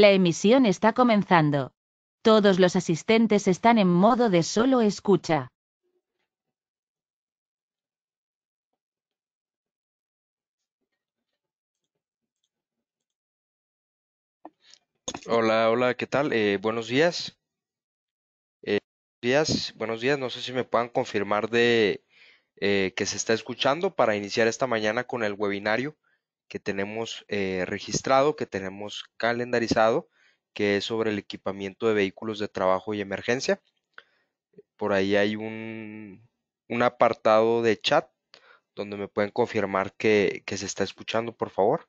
La emisión está comenzando. Todos los asistentes están en modo de solo escucha. Hola, hola, ¿qué tal? Eh, buenos días. Eh, buenos días, buenos días. No sé si me puedan confirmar de eh, que se está escuchando para iniciar esta mañana con el webinario que tenemos eh, registrado, que tenemos calendarizado, que es sobre el equipamiento de vehículos de trabajo y emergencia. Por ahí hay un, apartado de chat donde me pueden confirmar que, se está escuchando, por favor.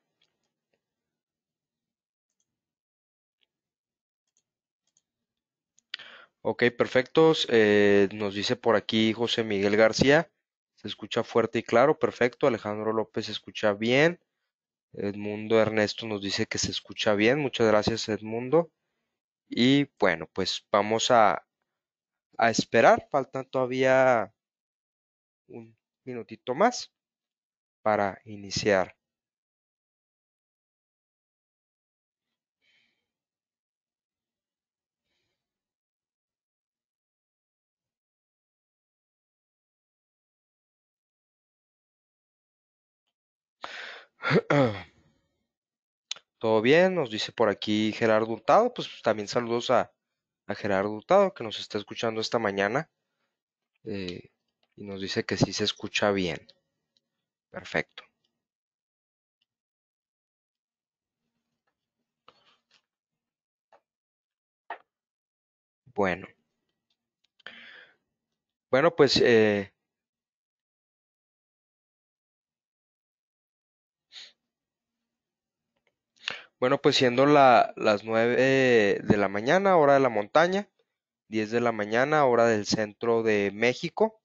Ok, perfectos. Eh, nos dice por aquí José Miguel García. Se escucha fuerte y claro, perfecto. Alejandro López se escucha bien. Edmundo Ernesto nos dice que se escucha bien. Muchas gracias, Edmundo. Y bueno, pues vamos a, a esperar. Faltan todavía un minutito más para iniciar. todo bien, nos dice por aquí Gerardo Hurtado, pues también saludos a, a Gerardo Hurtado que nos está escuchando esta mañana eh, y nos dice que sí se escucha bien. Perfecto. Bueno. Bueno, pues eh, Bueno, pues siendo las 9 de la mañana, hora de la montaña, 10 de la mañana, hora del centro de México,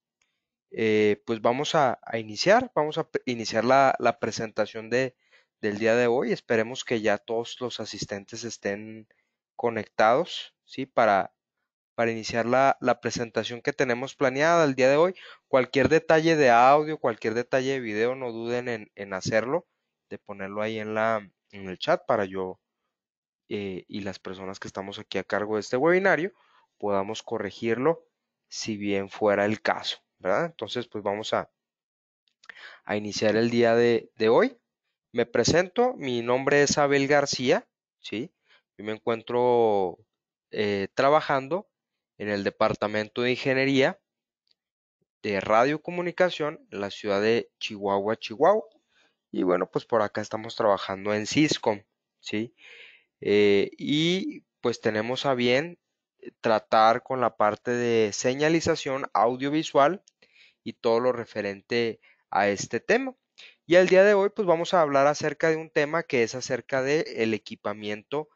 eh, pues vamos a, iniciar, vamos a iniciar la, presentación de, del día de hoy. Esperemos que ya todos los asistentes estén conectados, ¿sí? Para, para iniciar la, presentación que tenemos planeada el día de hoy. Cualquier detalle de audio, cualquier detalle de video, no duden en, en hacerlo, de ponerlo ahí en la, en el chat para yo eh, y las personas que estamos aquí a cargo de este webinario podamos corregirlo si bien fuera el caso, ¿verdad? Entonces, pues vamos a, a iniciar el día de, hoy. Me presento, mi nombre es Abel García, ¿sí? Yo me encuentro eh, trabajando en el Departamento de Ingeniería de Radiocomunicación en la ciudad de Chihuahua, Chihuahua. Y bueno, pues por acá estamos trabajando en Cisco, ¿sí? Eh, y pues tenemos a bien eh, tratar con la parte de señalización audiovisual y todo lo referente a este tema. Y al día de hoy, pues vamos a hablar acerca de un tema que es acerca del equipamiento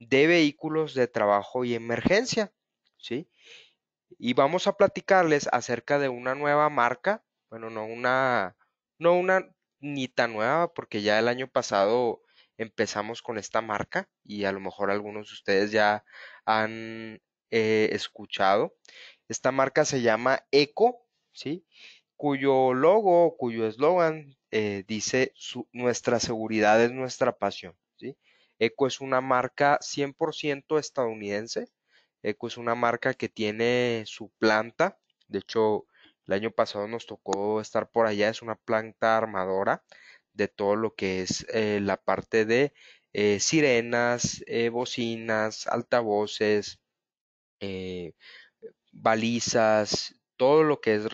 de vehículos de trabajo y emergencia, ¿sí? Y vamos a platicarles acerca de una nueva marca, bueno, no una, no una ni tan nueva porque ya el año pasado empezamos con esta marca y a lo mejor algunos de ustedes ya han eh, escuchado. Esta marca se llama Eco, ¿sí? cuyo logo, cuyo eslogan eh, dice nuestra seguridad es nuestra pasión. ¿sí? Eco es una marca 100% estadounidense. Eco es una marca que tiene su planta, de hecho el año pasado nos tocó estar por allá, es una planta armadora de todo lo que es eh, la parte de eh, sirenas, eh, bocinas, altavoces, balizas, todo lo que es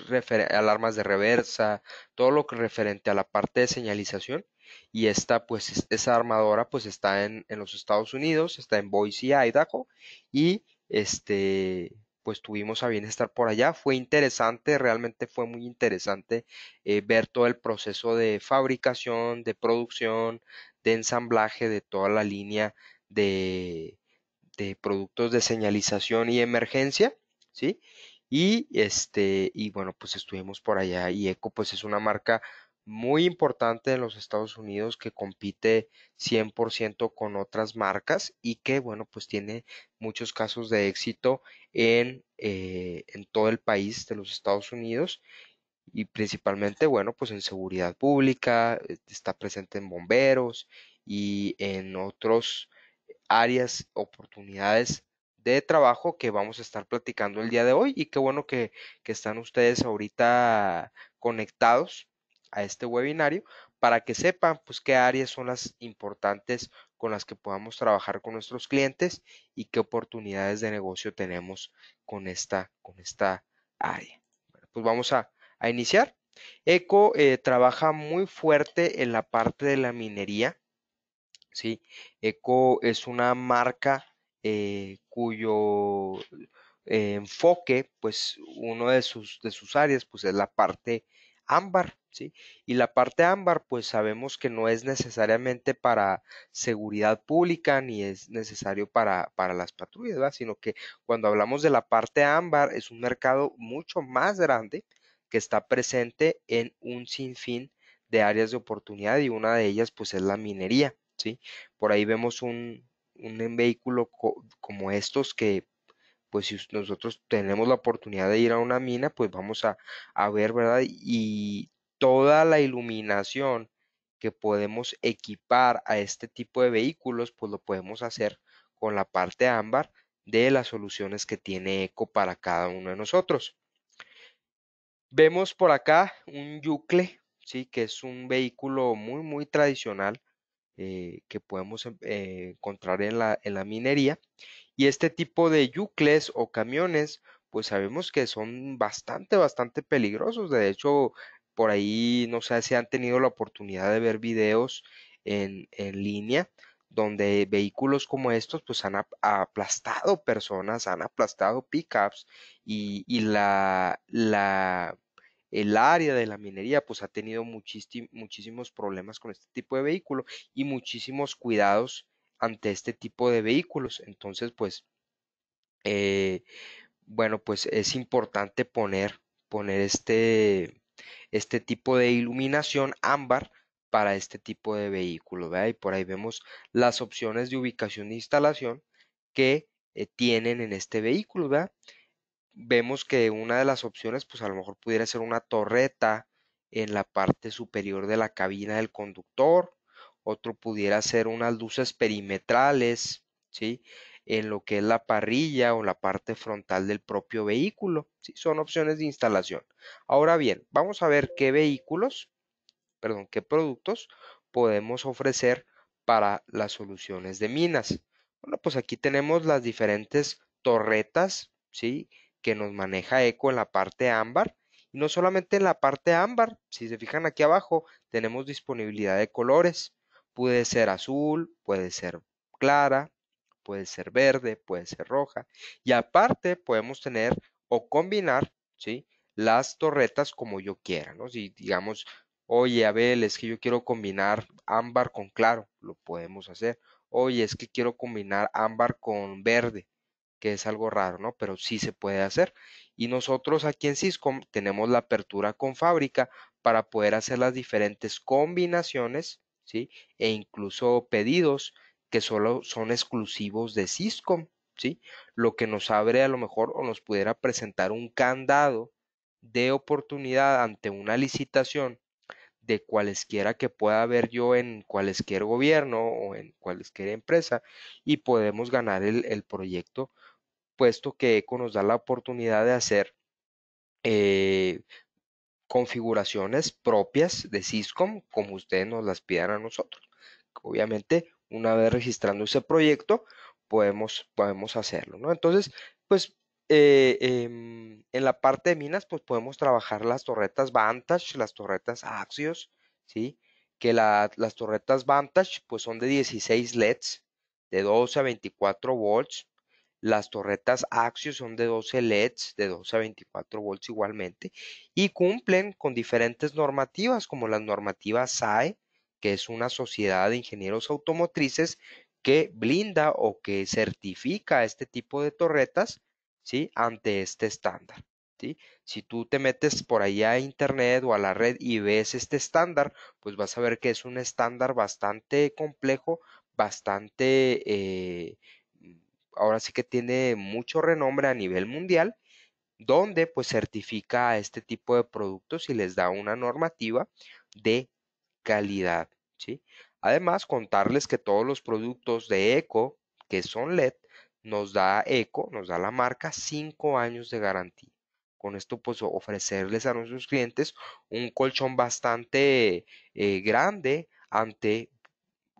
alarmas de reversa, todo lo que es referente a la parte de señalización. Y esta, pues, esa armadora, pues, está en, en los Estados Unidos, está en Boise, Idaho, y este, pues tuvimos a Bienestar por allá. Fue interesante, realmente fue muy interesante eh, ver todo el proceso de fabricación, de producción, de ensamblaje de toda la línea de, de productos de señalización y emergencia, ¿sí? Y este, y bueno, pues estuvimos por allá y Eco pues es una marca muy importante en los Estados Unidos que compite 100% con otras marcas y que, bueno, pues tiene muchos casos de éxito en, eh, en todo el país de los Estados Unidos y principalmente, bueno, pues en seguridad pública, eh, está presente en bomberos y en otros áreas, oportunidades de trabajo que vamos a estar platicando el día de hoy y qué bueno que, que están ustedes ahorita conectados a este webinario para que sepan pues qué áreas son las importantes con las que podamos trabajar con nuestros clientes y qué oportunidades de negocio tenemos con esta, con esta área. pues vamos a, iniciar. ECO eh, trabaja muy fuerte en la parte de la minería. ¿sí? ECO es una marca eh, cuyo eh, enfoque, pues uno de sus, de sus áreas, pues es la parte ámbar, ¿sí? Y la parte ámbar, pues sabemos que no es necesariamente para seguridad pública ni es necesario para, para las patrullas, Sino que cuando hablamos de la parte ámbar es un mercado mucho más grande que está presente en un sinfín de áreas de oportunidad y una de ellas pues es la minería, ¿sí? Por ahí vemos un, un vehículo como estos que pues si nosotros tenemos la oportunidad de ir a una mina, pues vamos a, ver, ¿verdad? Y toda la iluminación que podemos equipar a este tipo de vehículos, pues lo podemos hacer con la parte ámbar de las soluciones que tiene ECO para cada uno de nosotros. Vemos por acá un Yucle, ¿sí? que es un vehículo muy, muy tradicional eh, que podemos em, eh, encontrar en la, en la minería y este tipo de yucles o camiones, pues sabemos que son bastante, bastante peligrosos. De hecho, por ahí no sé si han tenido la oportunidad de ver videos en, línea donde vehículos como estos pues han aplastado personas, han aplastado pickups y, y la, la, el área de la minería pues ha tenido muchísimos problemas con este tipo de vehículo y muchísimos cuidados ante este tipo de vehículos. Entonces, pues, eh, bueno, pues es importante poner, poner este, este tipo de iluminación ámbar para este tipo de vehículo, ¿verdad? Y por ahí vemos las opciones de ubicación de instalación que eh, tienen en este vehículo. ¿verdad? Vemos que una de las opciones, pues a lo mejor pudiera ser una torreta en la parte superior de la cabina del conductor otro pudiera ser unas luces perimetrales, ¿sí? En lo que es la parrilla o la parte frontal del propio vehículo, ¿sí? Son opciones de instalación. Ahora bien, vamos a ver qué vehículos, perdón, qué productos podemos ofrecer para las soluciones de minas. Bueno, pues aquí tenemos las diferentes torretas, ¿sí? Que nos maneja ECO en la parte ámbar. Y no solamente en la parte ámbar, si se fijan aquí abajo, tenemos disponibilidad de colores. Puede ser azul, puede ser clara, puede ser verde, puede ser roja. Y aparte podemos tener o combinar, ¿sí? Las torretas como yo quiera, Si digamos, oye, Abel, es que yo quiero combinar ámbar con claro, lo podemos hacer. Oye, es que quiero combinar ámbar con verde, que es algo raro, ¿no? Pero sí se puede hacer. Y nosotros aquí en Cisco tenemos la apertura con fábrica para poder hacer las diferentes combinaciones ¿sí? E incluso pedidos que solo son exclusivos de Cisco, ¿sí? Lo que nos abre a lo mejor o nos pudiera presentar un candado de oportunidad ante una licitación de cualesquiera que pueda haber yo en cualesquier gobierno o en cualquier empresa y podemos ganar el, el proyecto puesto que ECO nos da la oportunidad de hacer eh, configuraciones propias de Syscom como ustedes nos las pidan a nosotros. Obviamente, una vez registrando ese proyecto, podemos, podemos hacerlo, ¿no? Entonces, pues eh, em, en la parte de minas, pues podemos trabajar las torretas Vantage, las torretas Axios, ¿sí? Que las torretas Vantage, pues son de 16 LEDs, de 12 a 24 volts, las torretas Axio son de 12 LEDs, de 12 a 24 volts igualmente, y cumplen con diferentes normativas como la normativa SAE, que es una sociedad de ingenieros automotrices que blinda o que certifica este tipo de torretas ¿sí? ante este estándar. ¿Sí? Si tú te metes por ahí a internet o a la red y ves este estándar, pues vas a ver que es un estándar bastante complejo, bastante eh, ahora sí que tiene mucho renombre a nivel mundial, donde pues certifica a este tipo de productos y les da una normativa de calidad, Además, contarles que todos los productos de Eco, que son LED, nos da Eco, nos da la marca 5 años de garantía. Con esto, pues ofrecerles a nuestros clientes un colchón bastante eh, grande ante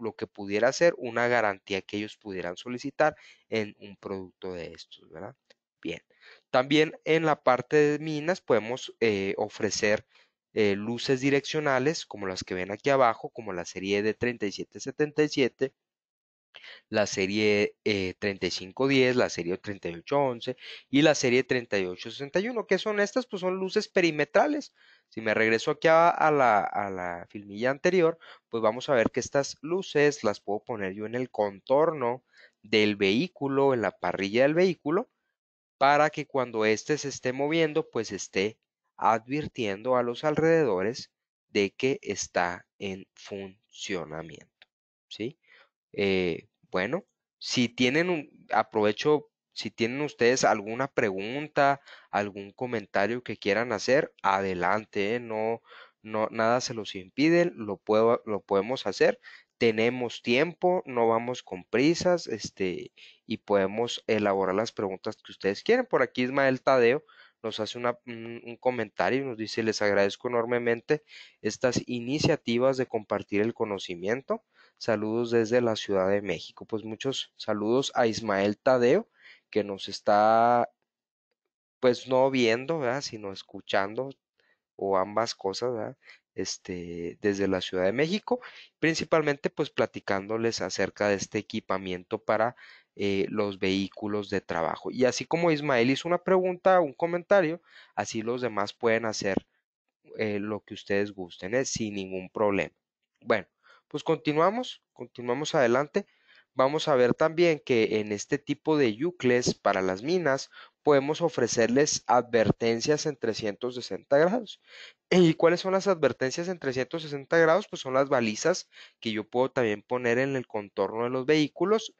lo que pudiera ser una garantía que ellos pudieran solicitar en un producto de estos, ¿verdad? Bien, también en la parte de minas podemos eh, ofrecer eh, luces direccionales como las que ven aquí abajo, como la serie de 3777 la serie 3510, eh, la serie 3811 y la serie 3861, ¿Qué son estas, pues son luces perimetrales. Si me regreso aquí a, la, a, la, filmilla anterior, pues vamos a ver que estas luces las puedo poner yo en el contorno del vehículo, en la parrilla del vehículo, para que cuando éste se esté moviendo, pues esté advirtiendo a los alrededores de que está en funcionamiento. ¿Sí? Eh, bueno, si tienen, un, aprovecho, si tienen ustedes alguna pregunta, algún comentario que quieran hacer, adelante, ¿eh? no, no, nada se los impide, lo, lo podemos hacer. Tenemos tiempo, no vamos con prisas, este, y podemos elaborar las preguntas que ustedes quieren. Por aquí Ismael Tadeo nos hace un, comentario y nos dice, les agradezco enormemente estas iniciativas de compartir el conocimiento. Saludos desde la Ciudad de México. Pues muchos saludos a Ismael Tadeo, que nos está, pues no viendo, sino escuchando, o ambas cosas, Este, desde la Ciudad de México, principalmente pues platicándoles acerca de este equipamiento para eh, los vehículos de trabajo. Y así como Ismael hizo una pregunta, un comentario, así los demás pueden hacer eh, lo que ustedes gusten, ¿eh? sin ningún problema. Bueno, pues continuamos, continuamos adelante. Vamos a ver también que en este tipo de yucles para las minas podemos ofrecerles advertencias en 360 grados. ¿Y cuáles son las advertencias en 360 grados? Pues son las balizas que yo puedo también poner en el contorno de los vehículos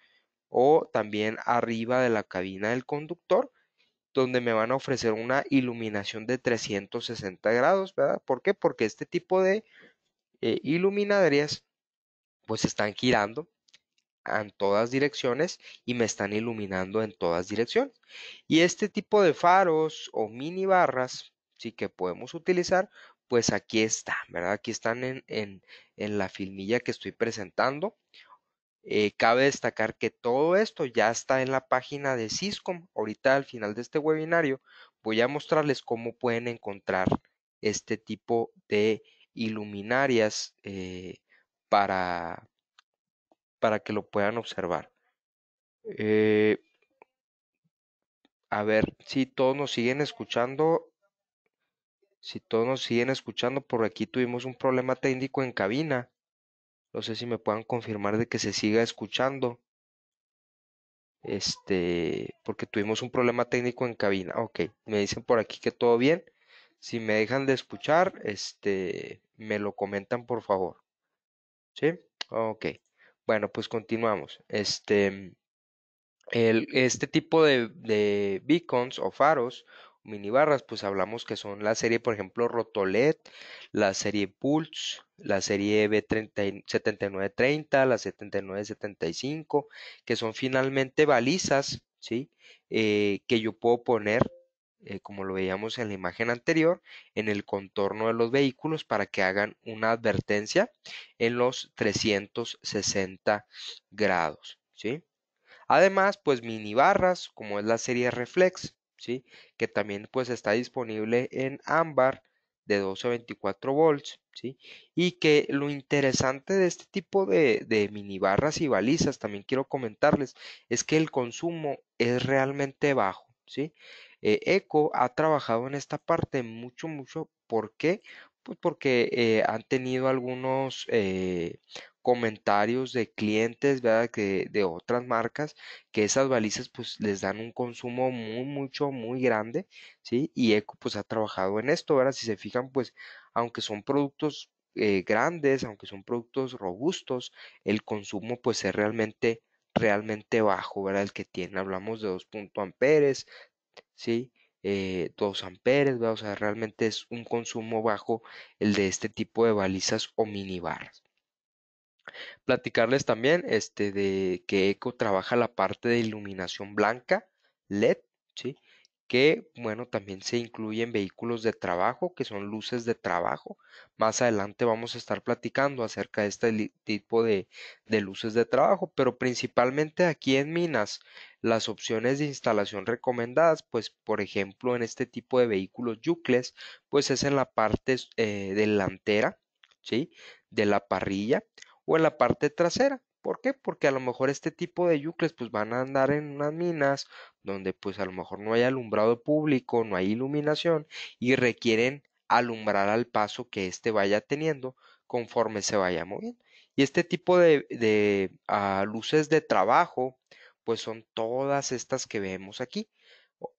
o también arriba de la cabina del conductor, donde me van a ofrecer una iluminación de 360 grados, ¿verdad? ¿Por qué? Porque este tipo de eh, pues están girando en todas direcciones y me están iluminando en todas direcciones. Y este tipo de faros o mini barras, sí que podemos utilizar, pues aquí está, ¿verdad? Aquí están en, la filmilla que estoy presentando. Eh, cabe destacar que todo esto ya está en la página de Syscom. Ahorita al final de este webinario voy a mostrarles cómo pueden encontrar este tipo de iluminarias eh, para, para que lo puedan observar. Eh, a ver si todos nos siguen escuchando. Si todos nos siguen escuchando, por aquí tuvimos un problema técnico en cabina. No sé si me puedan confirmar de que se siga escuchando. Este, porque tuvimos un problema técnico en cabina. Ok, me dicen por aquí que todo bien. Si me dejan de escuchar, este, me lo comentan por favor. ¿Sí? Ok. Bueno, pues continuamos. Este, el, este tipo de, beacons o faros, minibarras, pues hablamos que son la serie, por ejemplo, Rotolet, la serie Pulse, la serie B7930, la 7975, que son finalmente balizas, ¿sí? Eh, que yo puedo poner eh, como lo veíamos en la imagen anterior, en el contorno de los vehículos para que hagan una advertencia en los 360 grados. ¿sí? Además, pues mini barras, como es la serie Reflex, ¿sí? que también pues está disponible en ámbar de 12 a 24 volts, ¿sí? Y que lo interesante de este tipo de, de mini y balizas, también quiero comentarles, es que el consumo es realmente bajo, ¿sí? Eh, Eco ha trabajado en esta parte mucho, mucho. ¿Por qué? Pues porque eh, han tenido algunos eh, comentarios de clientes, ¿verdad? Que, de otras marcas, que esas balizas pues les dan un consumo muy, mucho, muy grande, ¿sí? Y Eco pues ha trabajado en esto, ¿verdad? Si se fijan pues, aunque son productos grandes, aunque son productos robustos, el consumo pues es realmente realmente bajo, ¿verdad? El que tiene, hablamos de 2 amperes, ¿sí? Eh, 2 amperes, realmente es un consumo bajo el de este tipo de balizas o minibarras. Platicarles también este, de que ECO trabaja la parte de iluminación blanca, LED, ¿sí? que bueno, también se incluye en vehículos de trabajo, que son luces de trabajo. Más adelante vamos a estar platicando acerca de este tipo de, de luces de trabajo, pero principalmente aquí en Minas las opciones de instalación recomendadas, pues por ejemplo en este tipo de vehículos yucles, pues es en la parte eh, delantera, ¿sí? De la parrilla o en la parte trasera. ¿Por qué? Porque a lo mejor este tipo de yucles pues van a andar en unas minas donde pues a lo mejor no hay alumbrado público, no hay iluminación y requieren alumbrar al paso que éste vaya teniendo conforme se vaya moviendo. Y este tipo de, ah, luces de trabajo pues son todas estas que vemos aquí.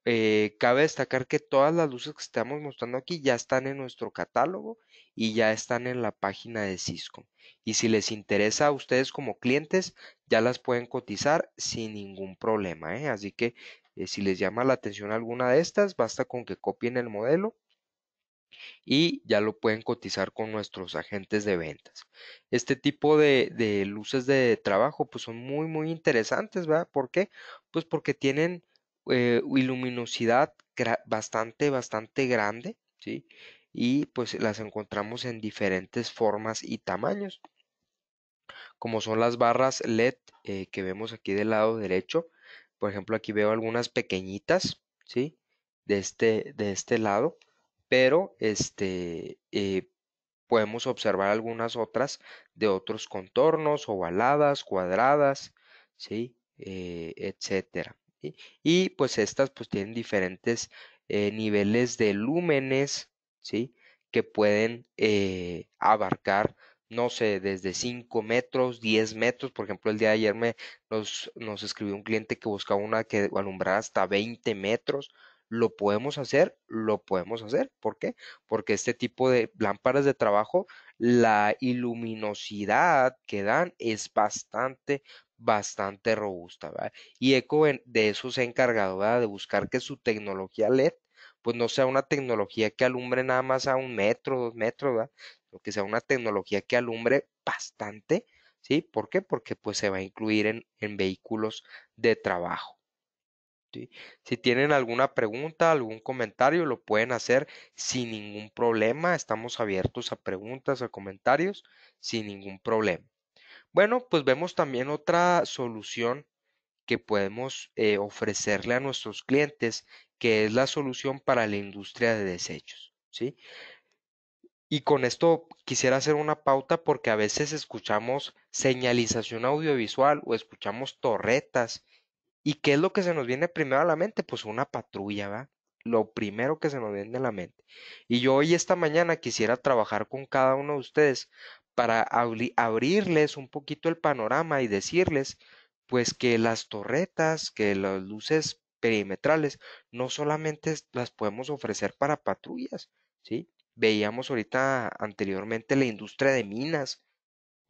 Eh, cabe destacar que todas las luces que estamos mostrando aquí ya están en nuestro catálogo y ya están en la página de Cisco. Y si les interesa a ustedes como clientes, ya las pueden cotizar sin ningún problema. ¿eh? Así que eh, si les llama la atención alguna de estas, basta con que copien el modelo y ya lo pueden cotizar con nuestros agentes de ventas. Este tipo de, luces de trabajo pues son muy muy interesantes, ¿verdad? ¿Por qué? Pues porque tienen iluminosidad eh, bastante bastante grande, ¿sí? Y pues las encontramos en diferentes formas y tamaños, como son las barras LED eh, que vemos aquí del lado derecho. Por ejemplo, aquí veo algunas pequeñitas, ¿sí? De este, de este lado pero este, eh, podemos observar algunas otras de otros contornos, ovaladas, cuadradas, ¿sí? Eh, etcétera. Y pues estas pues tienen diferentes eh, niveles de lúmenes, ¿sí? Que pueden abarcar no sé, desde 5 metros, 10 metros. Por ejemplo, el día de ayer me, nos, nos escribió un cliente que buscaba una que alumbrara hasta 20 metros lo podemos hacer, lo podemos hacer. ¿Por qué? Porque este tipo de lámparas de trabajo, la iluminosidad que dan es bastante, bastante robusta. ¿verdad? Y Eco de eso se ha encargado, ¿verdad? de buscar que su tecnología LED pues no sea una tecnología que alumbre nada más a un metro, dos metros, ¿verdad? Sino que sea una tecnología que alumbre bastante, ¿sí? ¿Por qué? Porque pues se va a incluir en vehículos de trabajo. Si tienen alguna pregunta, algún comentario, lo pueden hacer sin ningún problema. Estamos abiertos a preguntas, a comentarios, sin ningún problema. Bueno, pues vemos también otra solución que podemos eh, ofrecerle a nuestros clientes, que es la solución para la industria de desechos. ¿sí? Y con esto quisiera hacer una pauta porque a veces escuchamos señalización audiovisual o escuchamos torretas ¿Y qué es lo que se nos viene primero a la mente? Pues una patrulla, ¿va? Lo primero que se nos viene a la mente. Y yo hoy, esta mañana, quisiera trabajar con cada uno de ustedes para abrirles un poquito el panorama y decirles, pues, que las torretas, que las luces perimetrales, no solamente las podemos ofrecer para patrullas, ¿sí? Veíamos ahorita anteriormente la industria de minas,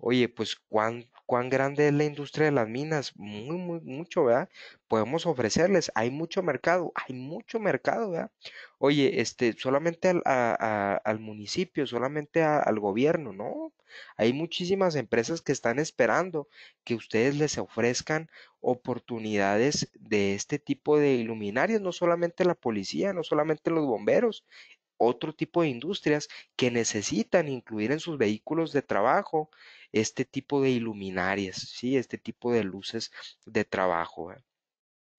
oye, pues cuán, cuán grande es la industria de las minas, muy, muy, mucho, ¿verdad? Podemos ofrecerles, hay mucho mercado, hay mucho mercado, ¿verdad? Oye, este, solamente al, al municipio, solamente al gobierno, ¿no? Hay muchísimas empresas que están esperando que ustedes les ofrezcan oportunidades de este tipo de iluminarios. no solamente la policía, no solamente los bomberos, otro tipo de industrias que necesitan incluir en sus vehículos de trabajo este tipo de iluminarias, ¿sí? este tipo de luces de trabajo. ¿eh?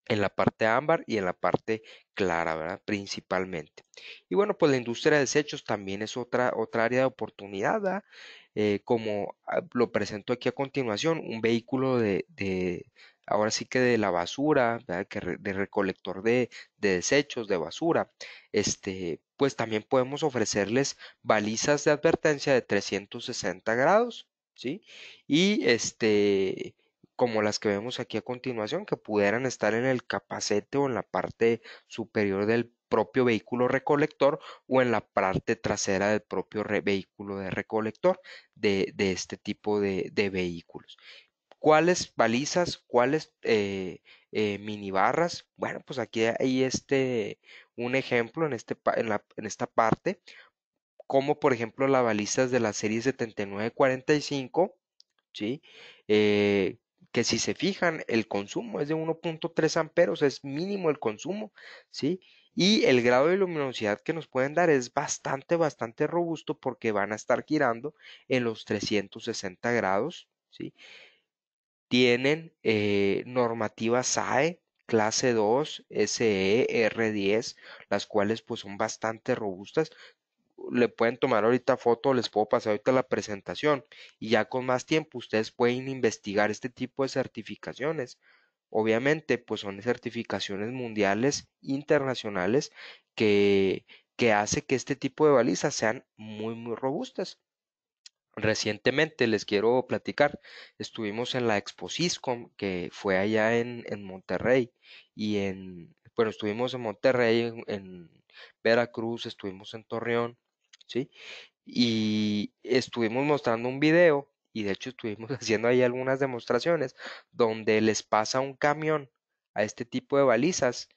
en la parte ámbar y en la parte clara, ¿verdad? Principalmente. Y bueno, pues la industria de desechos también es otra, otra área de oportunidad, eh, como ah, lo presento aquí a continuación, un vehículo de, ahora sí que de la basura, ¿verdad? de recolector de, de, desechos, de basura, este, pues también podemos ofrecerles balizas de advertencia de 360 grados y este, como las que vemos aquí a continuación, que pudieran estar en el capacete o en la parte superior del propio vehículo recolector o en la parte trasera del propio vehículo de recolector de, este tipo de, vehículos. ¿Cuáles balizas? ¿Cuáles eh, eh, minibarras? Bueno, pues aquí hay este, un ejemplo en, este, en, en esta parte como por ejemplo las balizas de la serie 7945, ¿sí? Eh, que si se fijan, el consumo es de 1.3 amperos, es mínimo el consumo, ¿sí? Y el grado de luminosidad que nos pueden dar es bastante, bastante robusto porque van a estar girando en los 360 grados, ¿sí? Tienen eh, normativas normativa SAE, clase 2, SE, R10, las cuales pues son bastante robustas, le pueden tomar ahorita foto, les puedo pasar ahorita la presentación y ya con más tiempo ustedes pueden investigar este tipo de certificaciones. Obviamente, pues son certificaciones mundiales, internacionales, que, que hace que este tipo de balizas sean muy, muy robustas. Recientemente les quiero platicar, estuvimos en la Expo que fue allá en, en Monterrey, y en, bueno, estuvimos en Monterrey, en Veracruz, estuvimos en Torreón, y estuvimos mostrando un video y de hecho estuvimos haciendo ahí algunas demostraciones donde les pasa un camión a este tipo de balizas,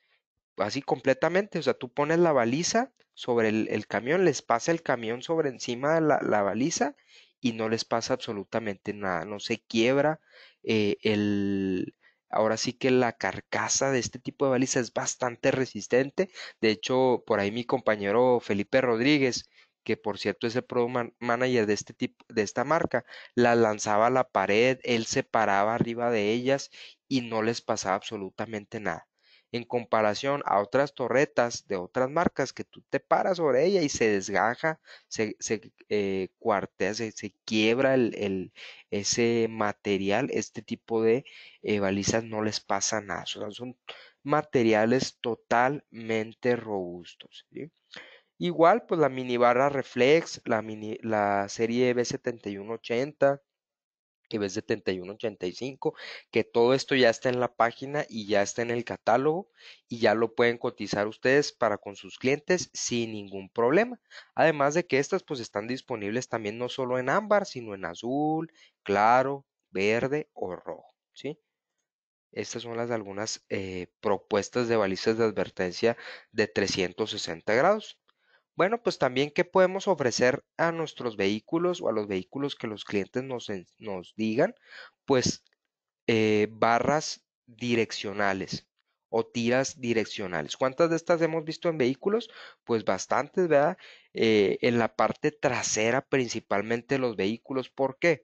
así completamente, o sea, tú pones la baliza sobre el, camión, les pasa el camión sobre encima de la, baliza y no les pasa absolutamente nada, no se quiebra eh, el, Ahora sí que la carcasa de este tipo de baliza es bastante resistente. De hecho, por ahí mi compañero Felipe Rodríguez que por cierto ese el product manager de este tipo, de esta marca, las lanzaba a la pared, él se paraba arriba de ellas y no les pasaba absolutamente nada. En comparación a otras torretas de otras marcas que tú te paras sobre ella y se desgaja, se, eh, cuartea, se, quiebra el, el, ese material, este tipo de eh, balizas no les pasa nada. son materiales totalmente robustos. Igual, pues la minibarra reflex, la, la serie B7180 y B7185, que todo esto ya está en la página y ya está en el catálogo y ya lo pueden cotizar ustedes para con sus clientes sin ningún problema. Además de que estas pues están disponibles también no solo en ámbar, sino en azul, claro, verde o rojo, ¿sí? Estas son las algunas eh, propuestas de balizas de advertencia de 360 grados. Bueno, pues también qué podemos ofrecer a nuestros vehículos o a los vehículos que los clientes nos, nos digan, pues eh, barras direccionales o tiras direccionales. ¿Cuántas de estas hemos visto en vehículos? Pues bastantes, ¿verdad? Eh, en la parte trasera principalmente los vehículos. ¿Por qué?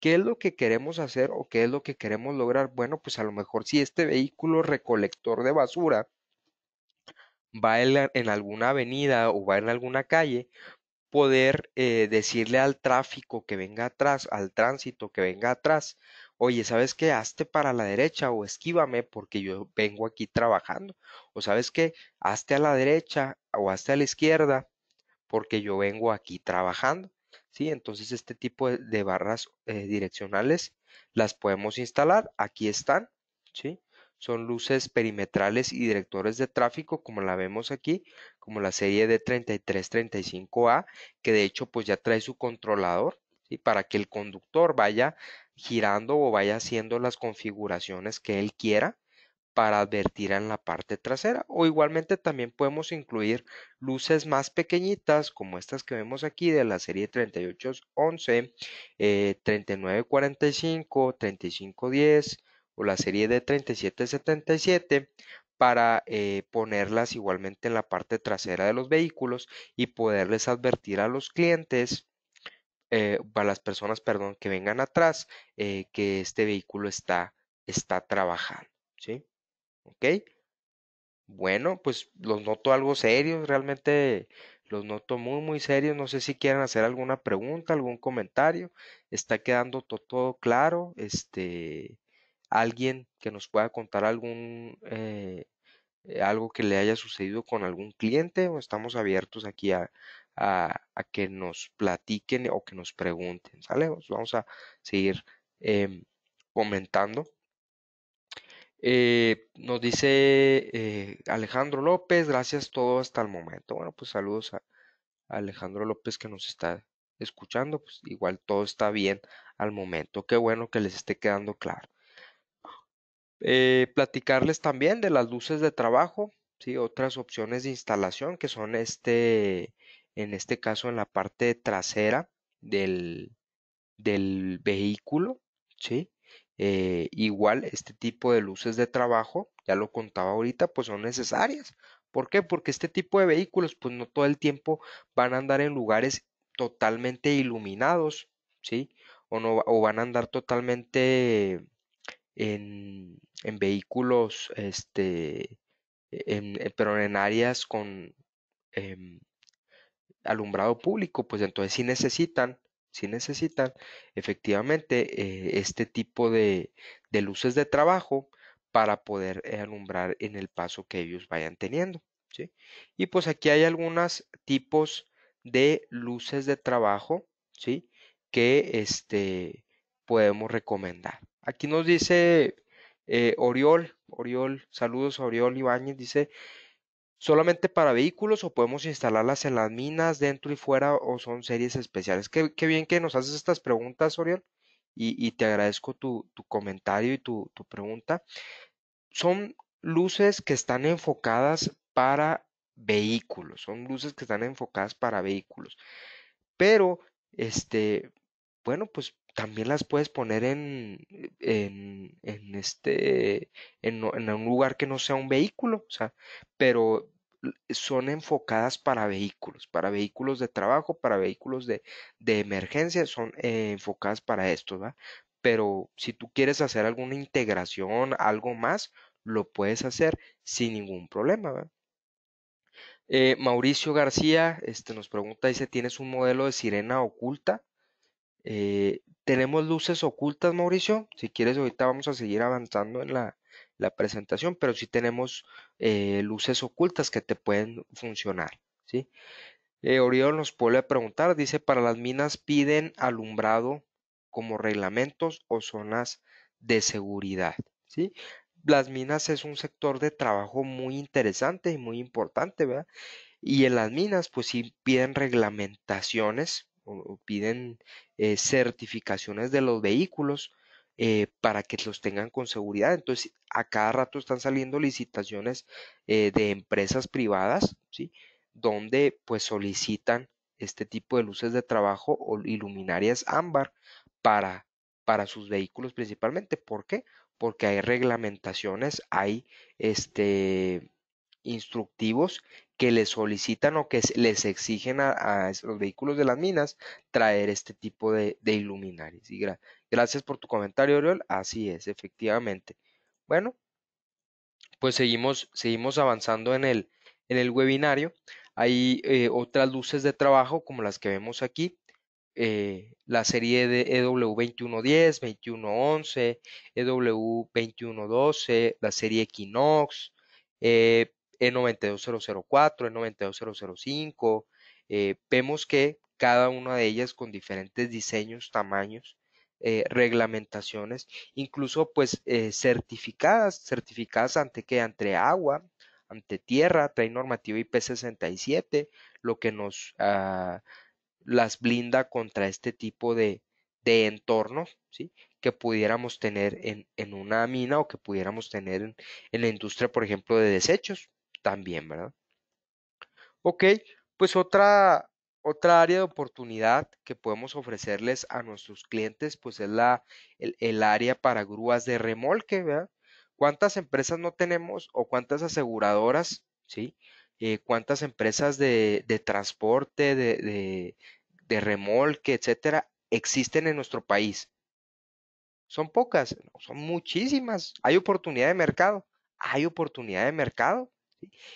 ¿Qué es lo que queremos hacer o qué es lo que queremos lograr? Bueno, pues a lo mejor si este vehículo recolector de basura va en, alguna avenida o va en alguna calle, poder eh, decirle al tráfico que venga atrás, al tránsito que venga atrás, oye, ¿sabes qué? Hazte para la derecha o esquívame porque yo vengo aquí trabajando. O ¿sabes qué? Hazte a la derecha o hazte a la izquierda porque yo vengo aquí trabajando. ¿Sí? Entonces este tipo de, barras eh, direccionales las podemos instalar. Aquí están. ¿Sí? son luces perimetrales y directores de tráfico, como la vemos aquí, como la serie D3335A, que de hecho pues ya trae su controlador, y para que el conductor vaya girando o vaya haciendo las configuraciones que él quiera para advertir en la parte trasera o igualmente también podemos incluir luces más pequeñitas como estas que vemos aquí de la serie 3811, 3945, 3510, o la serie de 3777 para eh, ponerlas igualmente en la parte trasera de los vehículos y poderles advertir a los clientes, eh, a las personas, perdón, que vengan atrás, eh, que este vehículo está, está trabajando, ¿sí? ¿Ok? Bueno, pues los noto algo serios, realmente los noto muy, muy serios. No sé si quieren hacer alguna pregunta, algún comentario. Está quedando todo, todo claro. Este, alguien que nos pueda contar algún eh, eh, algo que le haya sucedido con algún cliente o estamos abiertos aquí a, que nos platiquen o que nos pregunten, ¿sale? vamos a seguir em, comentando. Eh, nos dice Alejandro López, gracias todo hasta el momento. Bueno, pues saludos a, a Alejandro López que nos está escuchando, pues igual todo está bien al momento. Qué bueno que les esté quedando claro. Eh, platicarles también de las luces de trabajo, ¿sí? otras opciones de instalación que son este, en este caso en la parte trasera del, del vehículo, ¿sí? Eh, igual este tipo de luces de trabajo, ya lo contaba ahorita, pues son necesarias. ¿Por qué? Porque este tipo de vehículos pues no todo el tiempo van a andar en lugares totalmente iluminados, ¿sí? O, no, o van a andar totalmente en, vehículos, este, eh, pero en áreas con em, alumbrado público, pues entonces sí necesitan, sí necesitan efectivamente eh, este tipo de, luces de trabajo para poder eh, alumbrar en el paso que ellos vayan teniendo. Y pues aquí hay algunos tipos de luces de trabajo ¿sí? que este, podemos recomendar. Aquí nos dice eh, Oriol, Oriol, saludos Oriol Ibáñez, dice, solamente para vehículos o podemos instalarlas en las minas, dentro y fuera o son series especiales. Qué, bien que nos haces estas preguntas, Oriol, y, te agradezco tu, comentario y tu, tu, pregunta. Son luces que están enfocadas para vehículos, son luces que están enfocadas para vehículos, pero este, bueno, pues también las puedes poner en, en, en este, en, un lugar que no sea un vehículo, sea, pero son enfocadas para vehículos, para vehículos de trabajo, para vehículos de, emergencia, son eh, enfocadas para esto, va Pero si tú quieres hacer alguna integración, algo más, lo puedes hacer sin ningún problema, eh, Mauricio García este, nos pregunta, dice, ¿tienes un modelo de sirena oculta? Eh, tenemos luces ocultas, Mauricio. Si quieres, ahorita vamos a seguir avanzando en la, presentación, pero sí tenemos eh, luces ocultas que te pueden funcionar. ¿sí? Eh, Oriol nos puede preguntar, dice, para las minas piden alumbrado como reglamentos o zonas de seguridad. ¿sí? Las minas es un sector de trabajo muy interesante y muy importante, ¿verdad? Y en las minas, pues sí piden reglamentaciones piden eh, certificaciones de los vehículos eh, para que los tengan con seguridad. Entonces, a cada rato están saliendo licitaciones eh, de empresas privadas, ¿sí? Donde pues solicitan este tipo de luces de trabajo o iluminarias ámbar para, para sus vehículos principalmente. ¿Por qué? Porque hay reglamentaciones, hay este, instructivos que les solicitan o que les exigen a, los vehículos de las minas traer este tipo de, iluminarios. gracias por tu comentario, Oriol. Así es, efectivamente. Bueno, pues seguimos, seguimos avanzando en el, en el webinario. Hay eh, otras luces de trabajo como las que vemos aquí. Eh, la serie de EW2110, 2111, EW2112, la serie Equinox, eh, e92004, E92005. Eh, vemos que cada una de ellas con diferentes diseños, tamaños, eh, reglamentaciones, incluso pues eh, certificadas, certificadas ante que ante agua, ante tierra, trae normativa IP67, lo que nos ah, las blinda contra este tipo de, de entornos ¿sí? que pudiéramos tener en, una mina o que pudiéramos tener en, la industria, por ejemplo, de desechos también, ¿verdad? Ok, pues otra, otra área de oportunidad que podemos ofrecerles a nuestros clientes, pues es la, el, área para grúas de remolque, ¿verdad? ¿Cuántas empresas no tenemos o cuántas aseguradoras, ¿sí? Eh, cuántas empresas de, transporte, de, de, remolque, etcétera, existen en nuestro país. Son pocas, son muchísimas. Hay oportunidad de mercado, hay oportunidad de mercado,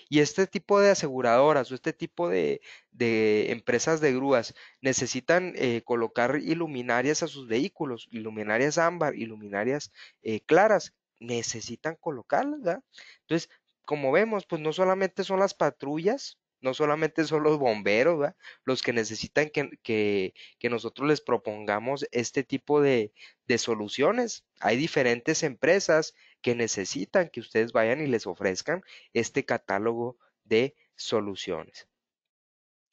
y este tipo de aseguradoras o este tipo de, de empresas de grúas necesitan eh, colocar iluminarias a sus vehículos, iluminarias ámbar, iluminarias eh, claras, necesitan colocarlas. ¿verdad? Entonces, como vemos, pues no solamente son las patrullas, no solamente son los bomberos ¿verdad? los que necesitan que, que, que, nosotros les propongamos este tipo de, de soluciones. Hay diferentes empresas, que necesitan que ustedes vayan y les ofrezcan este catálogo de soluciones.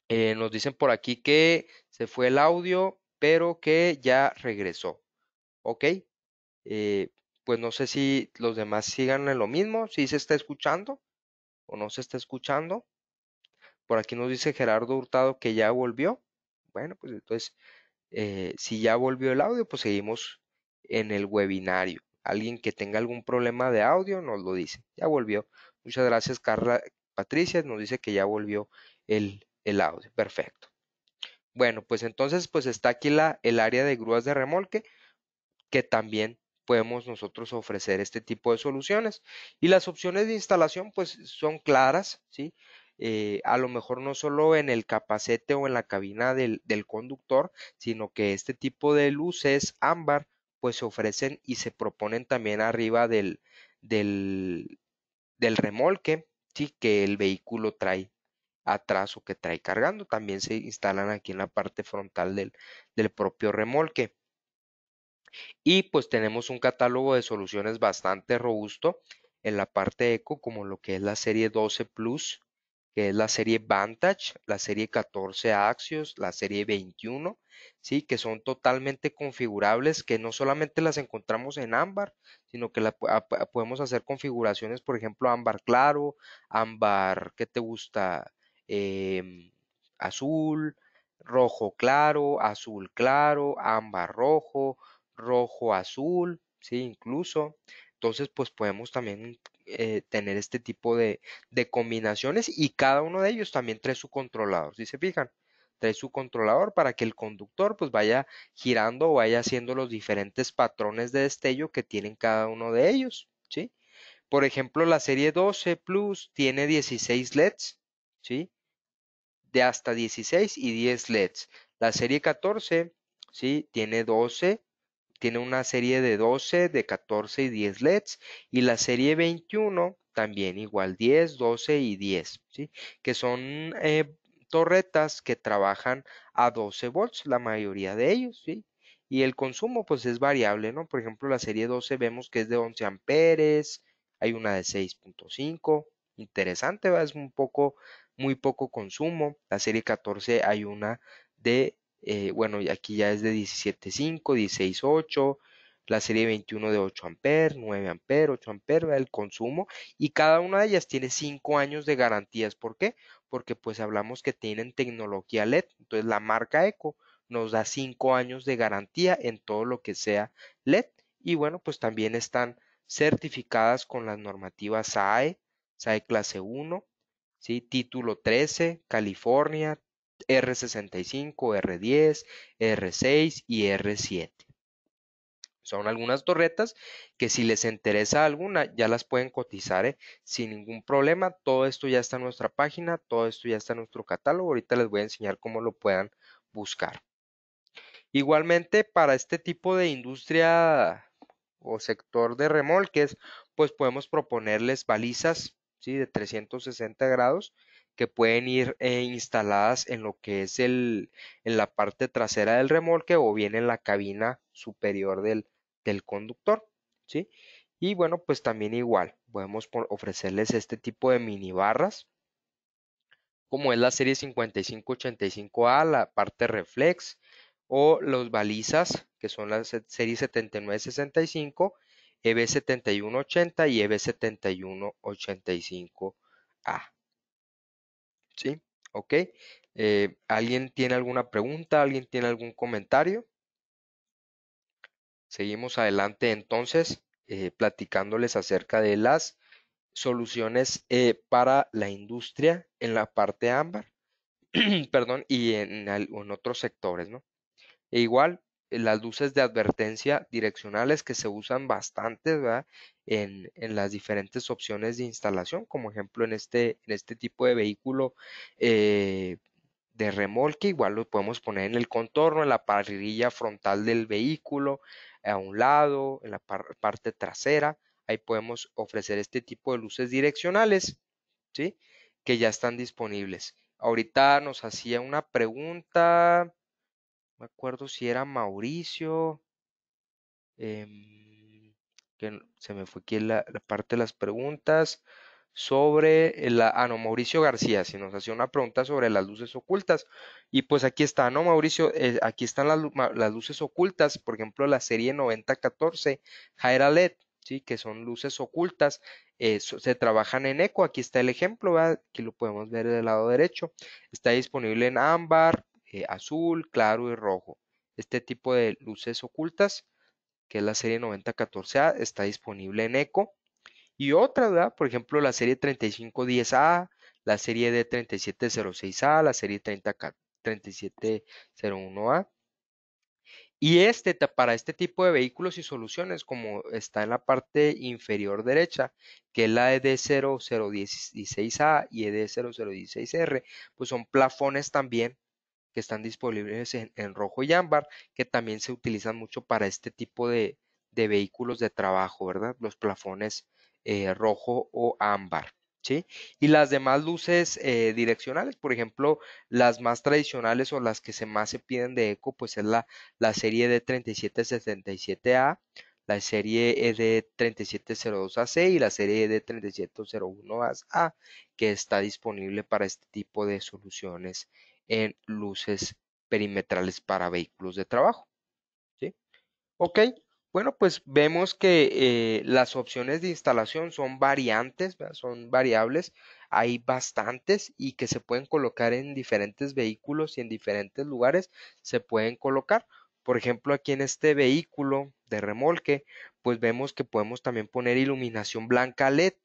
Eh, nos dicen por aquí que se fue el audio, pero que ya regresó. ¿Ok? Eh, pues no sé si los demás sigan en lo mismo, si se está escuchando o no se está escuchando. Por aquí nos dice Gerardo Hurtado que ya volvió. Bueno, pues entonces, eh, si ya volvió el audio, pues seguimos en el webinario alguien que tenga algún problema de audio nos lo dice. Ya volvió. Muchas gracias, Carla Patricia. Nos dice que ya volvió el, audio. Perfecto. Bueno, pues entonces pues está aquí la, el área de grúas de remolque que también podemos nosotros ofrecer este tipo de soluciones. Y las opciones de instalación pues son claras, ¿sí? Eh, a lo mejor no solo en el capacete o en la cabina del, del, conductor, sino que este tipo de luces ámbar pues se ofrecen y se proponen también arriba del, del, remolque ¿sí? que el vehículo trae atrás o que trae cargando. También se instalan aquí en la parte frontal del, del propio remolque. Y pues tenemos un catálogo de soluciones bastante robusto en la parte eco, como lo que es la serie 12 Plus, que es la serie Vantage, la serie 14 Axios, la serie 21, ¿sí? que son totalmente configurables, que no solamente las encontramos en ámbar, sino que la, podemos hacer configuraciones, por ejemplo, ámbar claro, ámbar, ¿qué te gusta? Em, azul, rojo claro, azul claro, ámbar rojo, rojo azul, ¿sí? incluso. Entonces, pues podemos también eh, tener este tipo de, de, combinaciones y cada uno de ellos también trae su controlador, si se fijan, trae su controlador para que el conductor pues vaya girando o vaya haciendo los diferentes patrones de destello que tienen cada uno de ellos, ¿sí? Por ejemplo, la serie 12 Plus tiene 16 LEDs, ¿sí? De hasta 16 y 10 LEDs. La serie 14, ¿sí? Tiene 12, tiene una serie de 12, de 14 y 10 LEDs y la serie 21 también igual 10, 12 y 10, ¿sí? que son eh, torretas que trabajan a 12 volts, la mayoría de ellos, ¿sí? Y el consumo pues es variable, ¿no? Por ejemplo, la serie 12 vemos que es de 11 amperes, hay una de 6.5, interesante, es un poco, muy poco consumo. La serie 14 hay una de eh, bueno, aquí ya es de 17.5, 16.8, la serie 21 de 8 amperes, 9 amperes, 8 amperes, el consumo, y cada una de ellas tiene 5 años de garantías. ¿Por qué? Porque pues hablamos que tienen tecnología LED, entonces la marca Eco nos da 5 años de garantía en todo lo que sea LED, y bueno, pues también están certificadas con las normativas SAE, SAE clase 1, ¿sí? título 13, California, R65, R10, R6 y R7. Son algunas torretas que si les interesa alguna ya las pueden cotizar ¿eh? sin ningún problema. Todo esto ya está en nuestra página, todo esto ya está en nuestro catálogo. Ahorita les voy a enseñar cómo lo puedan buscar. Igualmente para este tipo de industria o sector de remolques, pues podemos proponerles balizas ¿sí? de 360 grados que pueden ir eh, instaladas en lo que es el, en la parte trasera del remolque o bien en la cabina superior del, conductor. ¿sí? Y bueno, pues también igual, podemos ofrecerles este tipo de mini barras, como es la serie 5585A, la parte reflex, o los balizas, que son la serie 7965, EB7180 y EB7185A. ¿sí? ¿Ok? Eh, ¿Alguien tiene alguna pregunta? ¿Alguien tiene algún comentario? Seguimos adelante entonces eh, platicándoles acerca de las soluciones eh, para la industria en la parte ámbar, perdón, y en, otros sectores, ¿no? E igual, eh, las luces de advertencia direccionales que se usan bastante En, las diferentes opciones de instalación, como ejemplo en este, en este tipo de vehículo eh, de remolque, igual lo podemos poner en el contorno, en la parrilla frontal del vehículo, a un lado, en la parte trasera, ahí podemos ofrecer este tipo de luces direccionales, ¿sí? Que ya están disponibles. Ahorita nos hacía una pregunta me acuerdo si era Mauricio, em, que se me fue aquí la, parte de las preguntas, sobre, la, ah, no, Mauricio García, si nos hacía una pregunta sobre las luces ocultas. Y pues aquí está, ¿no, Mauricio? Eh, aquí están las, las, luces ocultas, por ejemplo, la serie 9014, Jaira LED, ¿sí? Que son luces ocultas, eh, se trabajan en eco, aquí está el ejemplo, que Aquí lo podemos ver del lado derecho. Está disponible en ámbar, eh, azul, claro y rojo. Este tipo de luces ocultas, que es la serie 9014A, está disponible en ECO. Y otra, por ejemplo, la serie 3510A, la serie D3706A, la serie 30, 3701A. Y este, para este tipo de vehículos y soluciones, como está en la parte inferior derecha, que es la ED0016A y ED0016R, pues son plafones también que están disponibles en, rojo y ámbar, que también se utilizan mucho para este tipo de, vehículos de trabajo, ¿verdad? Los plafones eh, rojo o ámbar. ¿Sí? Y las demás luces eh, direccionales, por ejemplo, las más tradicionales o las que se más se piden de eco, pues es la, la serie e D3777A, la serie ED3702AC y la serie ED3701A, que está disponible para este tipo de soluciones en luces perimetrales para vehículos de trabajo. ¿sí? Ok, bueno, pues vemos que eh, las opciones de instalación son variantes, son variables, hay bastantes y que se pueden colocar en diferentes vehículos y en diferentes lugares se pueden colocar. Por ejemplo, aquí en este vehículo de remolque, pues vemos que podemos también poner iluminación blanca LED,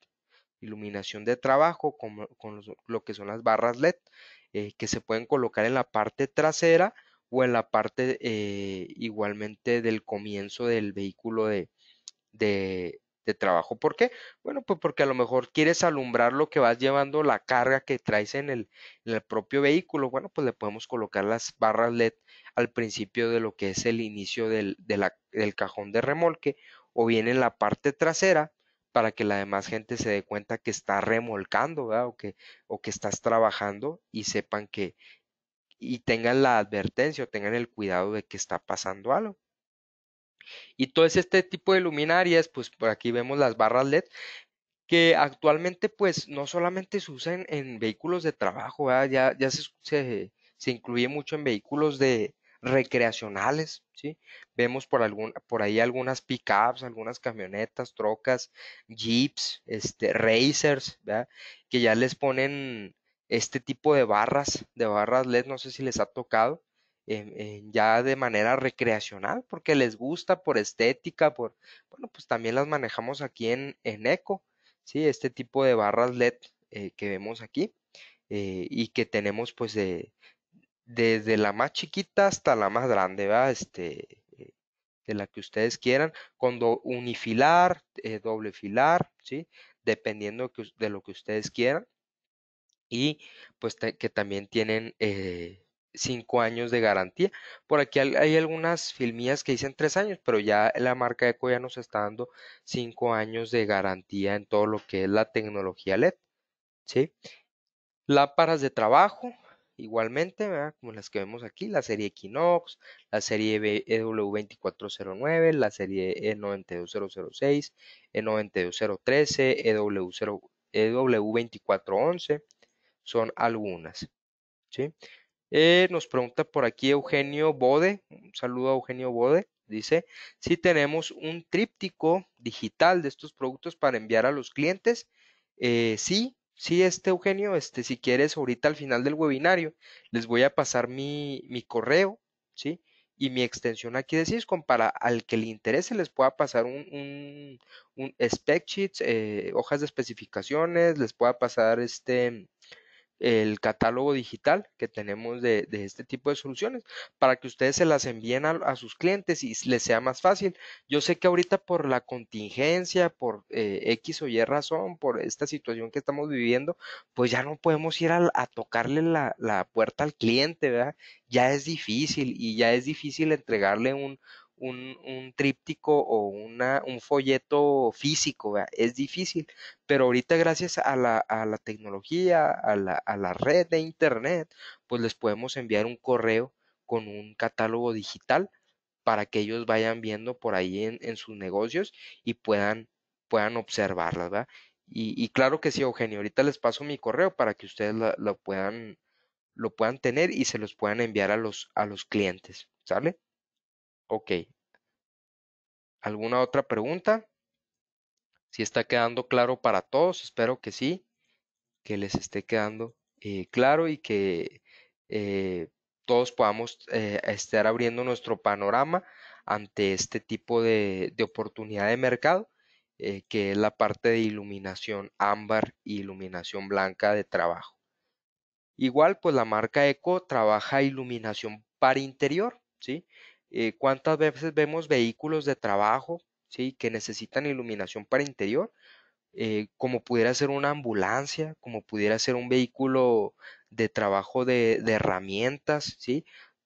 iluminación de trabajo con, lo que son las barras LED. Eh, que se pueden colocar en la parte trasera o en la parte eh, igualmente del comienzo del vehículo de, de, trabajo. ¿Por qué? Bueno, pues porque a lo mejor quieres alumbrar lo que vas llevando, la carga que traes en el, propio vehículo. Bueno, pues le podemos colocar las barras LED al principio de lo que es el inicio del, del cajón de remolque o bien en la parte trasera para que la demás gente se dé cuenta que está remolcando, ¿verdad? O que, o que estás trabajando y sepan que, y tengan la advertencia o tengan el cuidado de que está pasando algo. Y todo este tipo de luminarias, pues por aquí vemos las barras LED, que actualmente pues no solamente se usan en, vehículos de trabajo, ¿verdad? ya, ya se, se, se, incluye mucho en vehículos de, recreacionales, ¿sí? Vemos por, algún, por ahí algunas pickups, algunas camionetas, trocas, jeeps, este, racers, Que ya les ponen este tipo de barras, de barras LED, no sé si les ha tocado, ya de manera recreacional, porque les gusta, por estética, por, bueno, pues también las manejamos aquí en, en ECO, ¿sí? Este tipo de barras LED eh, que vemos aquí eh, y que tenemos pues de, desde la más chiquita hasta la más grande, ¿va? Este, eh, de la que ustedes quieran, con unifilar, eh, doble filar, ¿sí? Dependiendo de lo que ustedes quieran. Y pues que también tienen eh, cinco años de garantía. Por aquí hay, algunas filmías que dicen tres años, pero ya la marca Eco ya nos está dando cinco años de garantía en todo lo que es la tecnología LED, ¿sí? Lámparas de trabajo, Igualmente, como las que vemos aquí, la serie Equinox, la serie EW2409, la serie E92006, E92013, EW0, EW2411, son algunas. Eh, nos pregunta por aquí Eugenio Bode, un saludo a Eugenio Bode, dice, si tenemos un tríptico digital de estos productos para enviar a los clientes, eh, sí, Sí, este Eugenio, este, si quieres, ahorita al final del webinario les voy a pasar mi, mi correo, ¿sí? Y mi extensión aquí de Syscom para al que le interese les pueda pasar un, un, un spec sheets, eh, hojas de especificaciones, les pueda pasar este el catálogo digital que tenemos de, de, este tipo de soluciones para que ustedes se las envíen a, a, sus clientes y les sea más fácil. Yo sé que ahorita por la contingencia, por eh, X o Y razón, por esta situación que estamos viviendo, pues ya no podemos ir a, a tocarle la, la, puerta al cliente, ¿verdad? Ya es difícil y ya es difícil entregarle un, un, un tríptico o una, un folleto físico, es difícil, pero ahorita gracias a la, a la tecnología, a la, a la red de Internet, pues les podemos enviar un correo con un catálogo digital para que ellos vayan viendo por ahí en, sus negocios y puedan, puedan observarlas, ¿verdad? Y, claro que sí, Eugenio, ahorita les paso mi correo para que ustedes lo, puedan, lo puedan tener y se los puedan enviar a los, a los clientes, ¿sale? Ok. ¿Alguna otra pregunta? Si está quedando claro para todos, espero que sí, que les esté quedando eh, claro y que eh, todos podamos eh, estar abriendo nuestro panorama ante este tipo de, de oportunidad de mercado, que es la parte de iluminación ámbar y iluminación blanca de trabajo. Igual, pues la marca Eco trabaja iluminación para interior, ¿sí? Eh, ¿Cuántas veces vemos vehículos de trabajo ¿sí? que necesitan iluminación para interior? Eh, como pudiera ser una ambulancia, como pudiera ser un vehículo de trabajo de, de herramientas, ¿sí?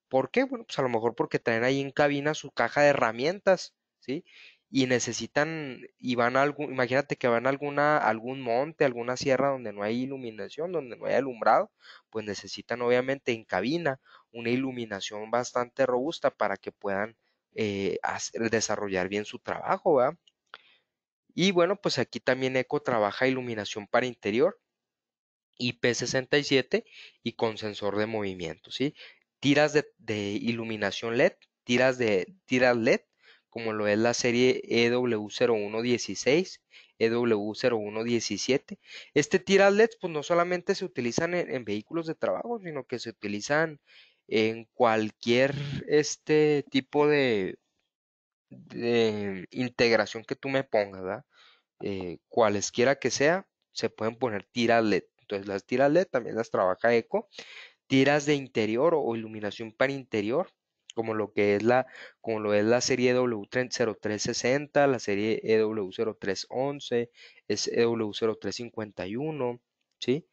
¿Por qué? Bueno, pues a lo mejor porque traen ahí en cabina su caja de herramientas, ¿sí? y necesitan, y van a imagínate que van a alguna, algún monte, alguna sierra donde no hay iluminación, donde no hay alumbrado, pues necesitan obviamente en cabina una iluminación bastante robusta para que puedan eh, desarrollar bien su trabajo, ¿verdad? Y bueno, pues aquí también ECO trabaja iluminación para interior, IP67 y con sensor de movimiento, ¿sí? Tiras de, de iluminación LED, tiras de tiras LED como lo es la serie EW0116, EW0117. Este tira pues no solamente se utilizan en, vehículos de trabajo, sino que se utilizan en cualquier este tipo de, integración que tú me pongas, ¿verdad? Eh, cualesquiera que sea, se pueden poner tiras LED. Entonces las tiras LED también las trabaja ECO. Tiras de interior o iluminación para interior, como lo que es la, como lo es la serie W0360, la serie EW0311, es EW0351, ¿sí?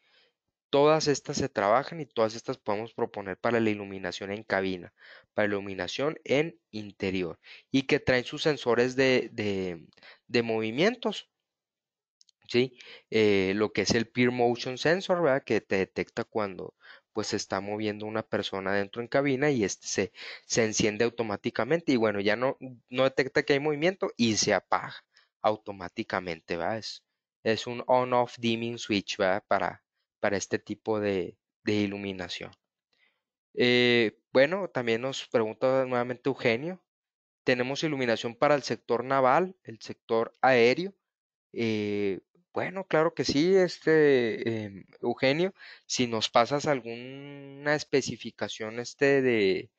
Todas estas se trabajan y todas estas podemos proponer para la iluminación en cabina, para iluminación en interior y que traen sus sensores de, de, de movimientos, ¿sí? Eh, lo que es el Peer Motion Sensor, ¿verdad? Que te detecta cuando, pues se está moviendo una persona dentro en cabina y este se, enciende automáticamente y bueno, ya no, detecta que hay movimiento y se apaga automáticamente, ¿va? Es, un on-off dimming switch, ¿va? Para, para este tipo de, iluminación. Eh, bueno, también nos pregunta nuevamente Eugenio. Tenemos iluminación para el sector naval, el sector aéreo. Eh, bueno, claro que sí, este em, Eugenio, si nos pasas alguna especificación este de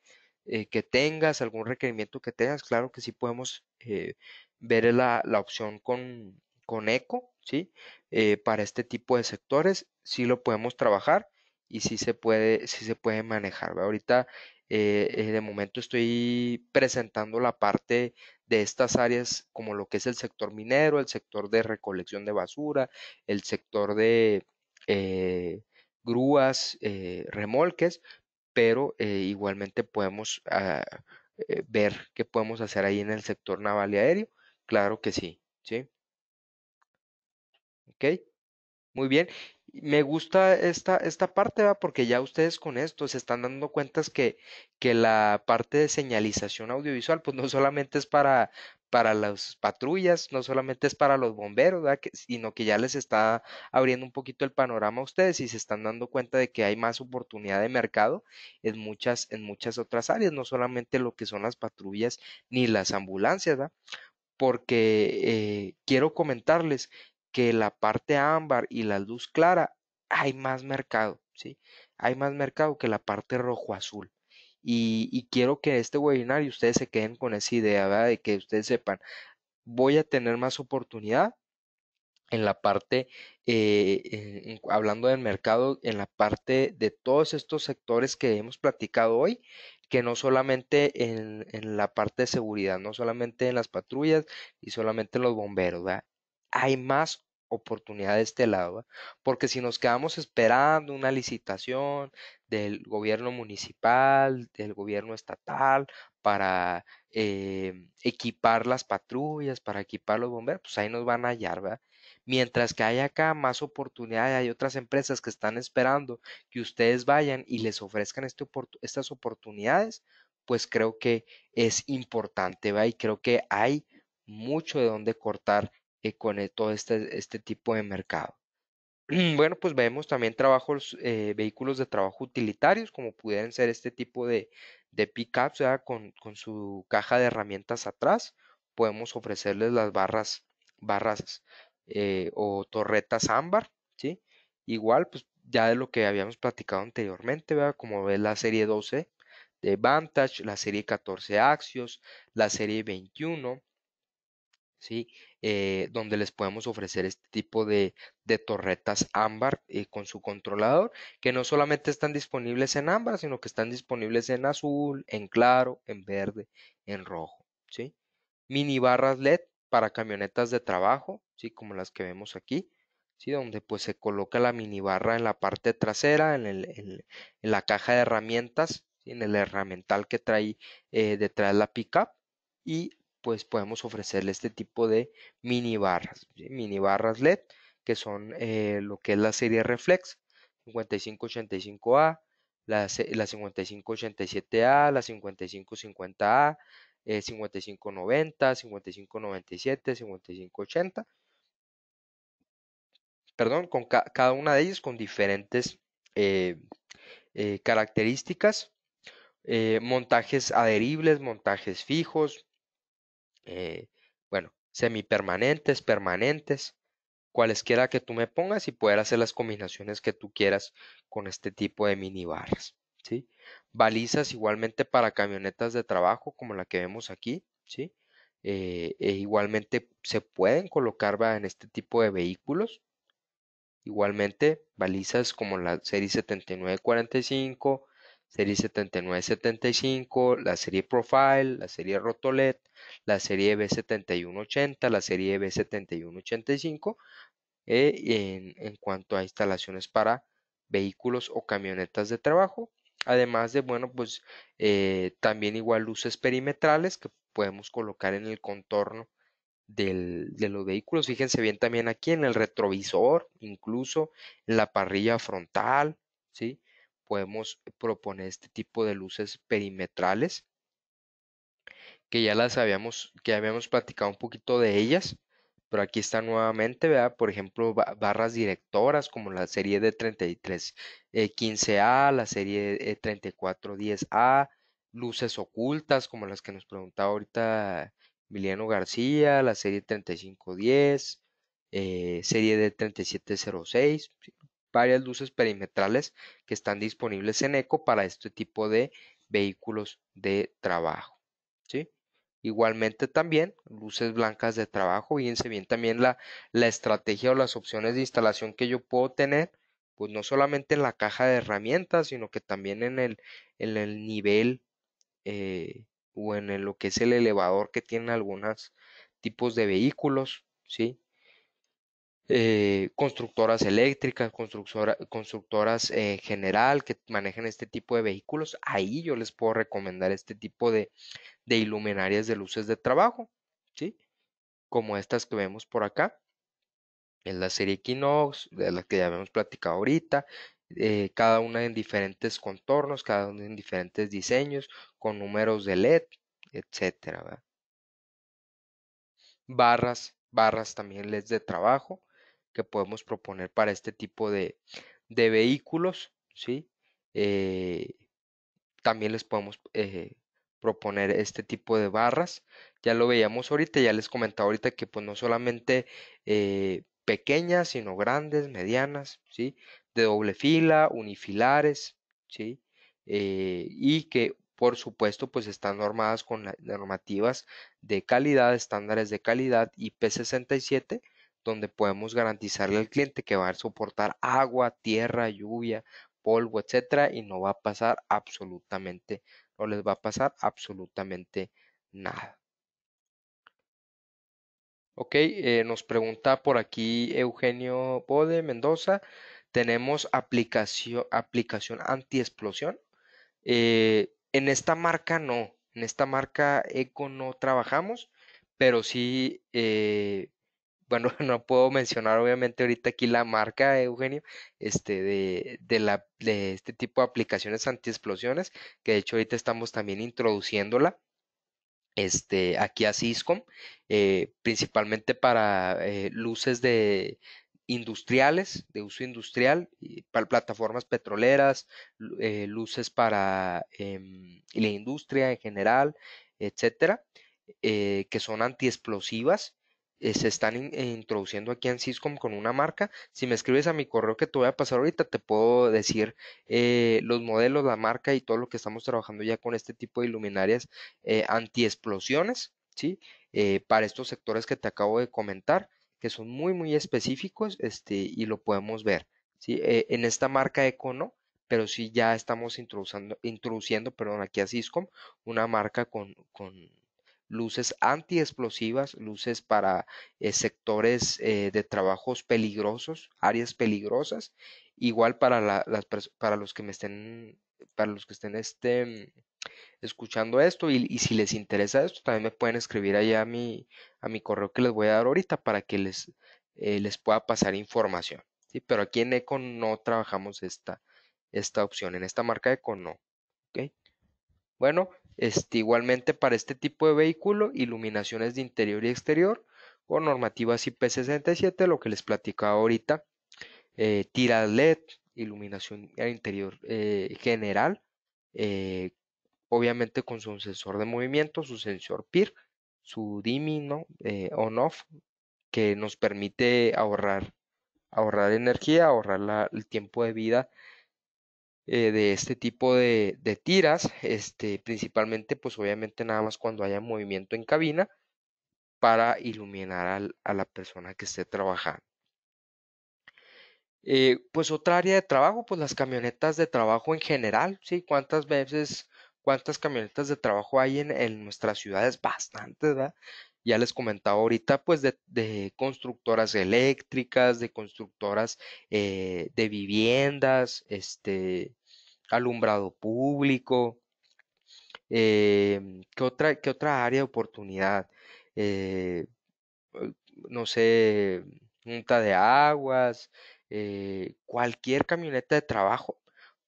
eh, que tengas, algún requerimiento que tengas, claro que sí podemos eh, ver la, opción con, con eco, ¿sí? Eh, para este tipo de sectores, sí lo podemos trabajar y sí se puede, sí se puede manejar. Ahorita eh, eh, de momento estoy presentando la parte de estas áreas como lo que es el sector minero, el sector de recolección de basura, el sector de eh, grúas, remolques, pero igualmente podemos ah, ver qué podemos hacer ahí en el sector naval y aéreo. Claro que sí, ¿sí? Ok, muy bien me gusta esta, esta parte, ¿va? porque ya ustedes con esto se están dando cuenta que, que la parte de señalización audiovisual, pues no solamente es para, para las patrullas, no solamente es para los bomberos, sino que ya les está abriendo un poquito el panorama a ustedes y se están dando cuenta de que hay más oportunidad de mercado en muchas, en muchas otras áreas, no solamente lo que son las patrullas ni las ambulancias, porque eh, quiero comentarles que la parte ámbar y la luz clara hay más mercado, ¿sí? Hay más mercado que la parte rojo azul. Y, quiero que este webinar y ustedes se queden con esa idea, ¿verdad? De que ustedes sepan, voy a tener más oportunidad en la parte, eh, hablando del mercado, en la parte de todos estos sectores que hemos platicado hoy, que no solamente en, en, la parte de seguridad, no solamente en las patrullas y solamente en los bomberos, ¿verdad? hay más oportunidad de este lado, porque si nos quedamos esperando una licitación del gobierno municipal, del gobierno estatal, para em, equipar las patrullas, para equipar los bomberos, pues ahí nos van a hallar, ¿verdad? Mientras que hay acá más oportunidades, hay otras empresas que están esperando que ustedes vayan y les ofrezcan este estas oportunidades, pues creo que es importante, ¿va? Y creo que hay mucho de dónde cortar eh, con eh, todo este, este, tipo de mercado. Bueno, pues vemos también trabajos, eh, vehículos de trabajo utilitarios, como pudieran ser este tipo de, pickups, con, con su caja de herramientas atrás, podemos ofrecerles las barras, barras o torretas ámbar, ¿sí? Igual, pues ya de lo que habíamos platicado anteriormente, Como ves la serie 12 de Vantage, la serie 14 Axios, la serie 21, eh, donde les podemos ofrecer este tipo de, torretas ámbar eh, con su controlador, que no solamente están disponibles en ámbar, sino que están disponibles en azul, en claro, en verde, en rojo. ¿sí? Mini barras LED para camionetas de trabajo, ¿sí? como las que vemos aquí. ¿Sí? donde pues se coloca la mini barra en la parte trasera, en, la caja de herramientas, en el herramental que trae eh, detrás la pickup y pues podemos ofrecerle este tipo de mini barras, mini barras LED, que son eh, lo que es la serie Reflex 5585A, la, 5587A, la 5550A, 5590, 5597, 5580. Perdón, con cada una de ellas con diferentes eh, eh, características. montajes adheribles, montajes fijos, eh, bueno, semipermanentes, permanentes, cualesquiera que tú me pongas y poder hacer las combinaciones que tú quieras con este tipo de minibarras. ¿sí? Balizas igualmente para camionetas de trabajo como la que vemos aquí. ¿sí? Eh, e igualmente se pueden colocar en este tipo de vehículos. Igualmente, balizas como la serie 7945, serie 7975, la serie Profile, la serie Rotolet, la serie B7180, la serie B7185, eh, en, en cuanto a instalaciones para vehículos o camionetas de trabajo. Además de, bueno, pues eh, también igual luces perimetrales que podemos colocar en el contorno del, de los vehículos. Fíjense bien también aquí en el retrovisor, incluso en la parrilla frontal, ¿sí? podemos proponer este tipo de luces perimetrales que ya las habíamos, que habíamos platicado un poquito de ellas, pero aquí está nuevamente, vea, por ejemplo, barras directoras como la serie de 3315A, eh, la serie 3410A, eh, luces ocultas como las que nos preguntaba ahorita Emiliano García, la serie 3510, eh, serie de 3706, varias luces perimetrales que están disponibles en ECO para este tipo de vehículos de trabajo. ¿sí? Igualmente también luces blancas de trabajo. Fíjense bien también la, estrategia o las opciones de instalación que yo puedo tener, pues no solamente en la caja de herramientas, sino que también en el, el nivel eh, o en lo que es el elevador que tienen algunos tipos de vehículos. ¿sí? Eh, constructoras eléctricas, constructoras eh, general que manejen este tipo de vehículos, ahí yo les puedo recomendar este tipo de, iluminarias de luces de trabajo, ¿sí? Como estas que vemos por acá, en la serie Equinox, de la que ya habíamos platicado ahorita, eh, cada una en diferentes contornos, cada una en diferentes diseños, con números de LED, etcétera. Barras, barras también LED de trabajo, que podemos proponer para este tipo de, vehículos, ¿sí? Eh, también les podemos eh, proponer este tipo de barras. Ya lo veíamos ahorita, ya les comentaba ahorita que pues no solamente eh, pequeñas, sino grandes, medianas, ¿sí? De doble fila, unifilares, ¿sí? y que por supuesto pues están normadas con las normativas de calidad, estándares de calidad IP67 donde podemos garantizarle al cliente que va a soportar agua, tierra, lluvia, polvo, etcétera, y no va a pasar absolutamente, no les va a pasar absolutamente nada. Ok, eh, nos pregunta por aquí Eugenio Bode Mendoza. Tenemos aplicación, aplicación anti-explosión. Eh, en esta marca no, en esta marca Eco no trabajamos, pero sí eh, bueno, no puedo mencionar obviamente ahorita aquí la marca, Eugenio, este, de, de, la, de este tipo de aplicaciones antiexplosiones, que de hecho ahorita estamos también introduciéndola. Este, aquí a Cisco, eh, principalmente para eh, luces de, industriales, de uso industrial, para plataformas petroleras, eh, luces para em, la industria en general, etcétera, que son antiexplosivas eh, se están eh, introduciendo aquí en Syscom con una marca. Si me escribes a mi correo que te voy a pasar ahorita, te puedo decir eh, los modelos, la marca y todo lo que estamos trabajando ya con este tipo de luminarias anti antiexplosiones, ¿sí? para estos sectores que te acabo de comentar, que son muy, muy específicos este, y lo podemos ver, ¿sí? en esta marca Econo. pero sí ya estamos introduciendo, introduciendo perdón, aquí a Syscom una marca con luces antiexplosivas, luces para eh, sectores eh, de trabajos peligrosos, áreas peligrosas, igual para, las, para los que me estén, para los que estén este, escuchando esto y, si les interesa esto, también me pueden escribir allá a mi, a mi correo que les voy a dar ahorita para que les, eh, les pueda pasar información. ¿sí? Pero aquí en ECO no trabajamos esta, esta opción, en esta marca ECO no. ¿okay? Bueno, este, igualmente para este tipo de vehículo, iluminaciones de interior y exterior o normativas IP67, lo que les platicaba ahorita, eh, tiras LED, iluminación al interior eh, general, eh, obviamente con su sensor de movimiento, su sensor PIR, su dimino on eh, on-off, que nos permite ahorrar, ahorrar energía, ahorrar el tiempo de vida eh, de este tipo de, tiras, este, principalmente pues obviamente nada más cuando haya movimiento en cabina para iluminar a la persona que esté trabajando. Eh, pues otra área de trabajo, pues las camionetas de trabajo en general, ¿sí? ¿Cuántas veces, cuántas camionetas de trabajo hay en, en nuestras ciudades? Bastantes, ¿verdad? Ya les comentaba ahorita, pues de, constructoras eléctricas, de constructoras eh, de viviendas, este, alumbrado público. Em, ¿qué, otra, otra área de oportunidad? Eh, eh, no sé, junta de aguas, eh, cualquier camioneta de trabajo,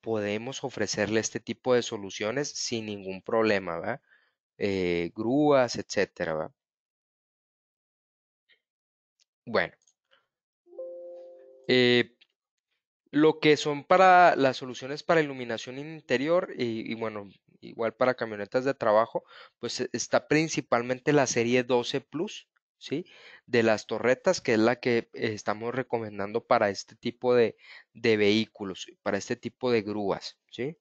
podemos ofrecerle este tipo de soluciones sin ningún problema, ¿va? grúas, etcétera, Bueno, eh, lo que son para las soluciones para iluminación interior y, bueno, igual para camionetas de trabajo, pues e, está principalmente la serie 12 Plus, ¿sí? De las torretas, que es la que estamos recomendando para este tipo de, de vehículos, para este tipo de grúas, ¿sí?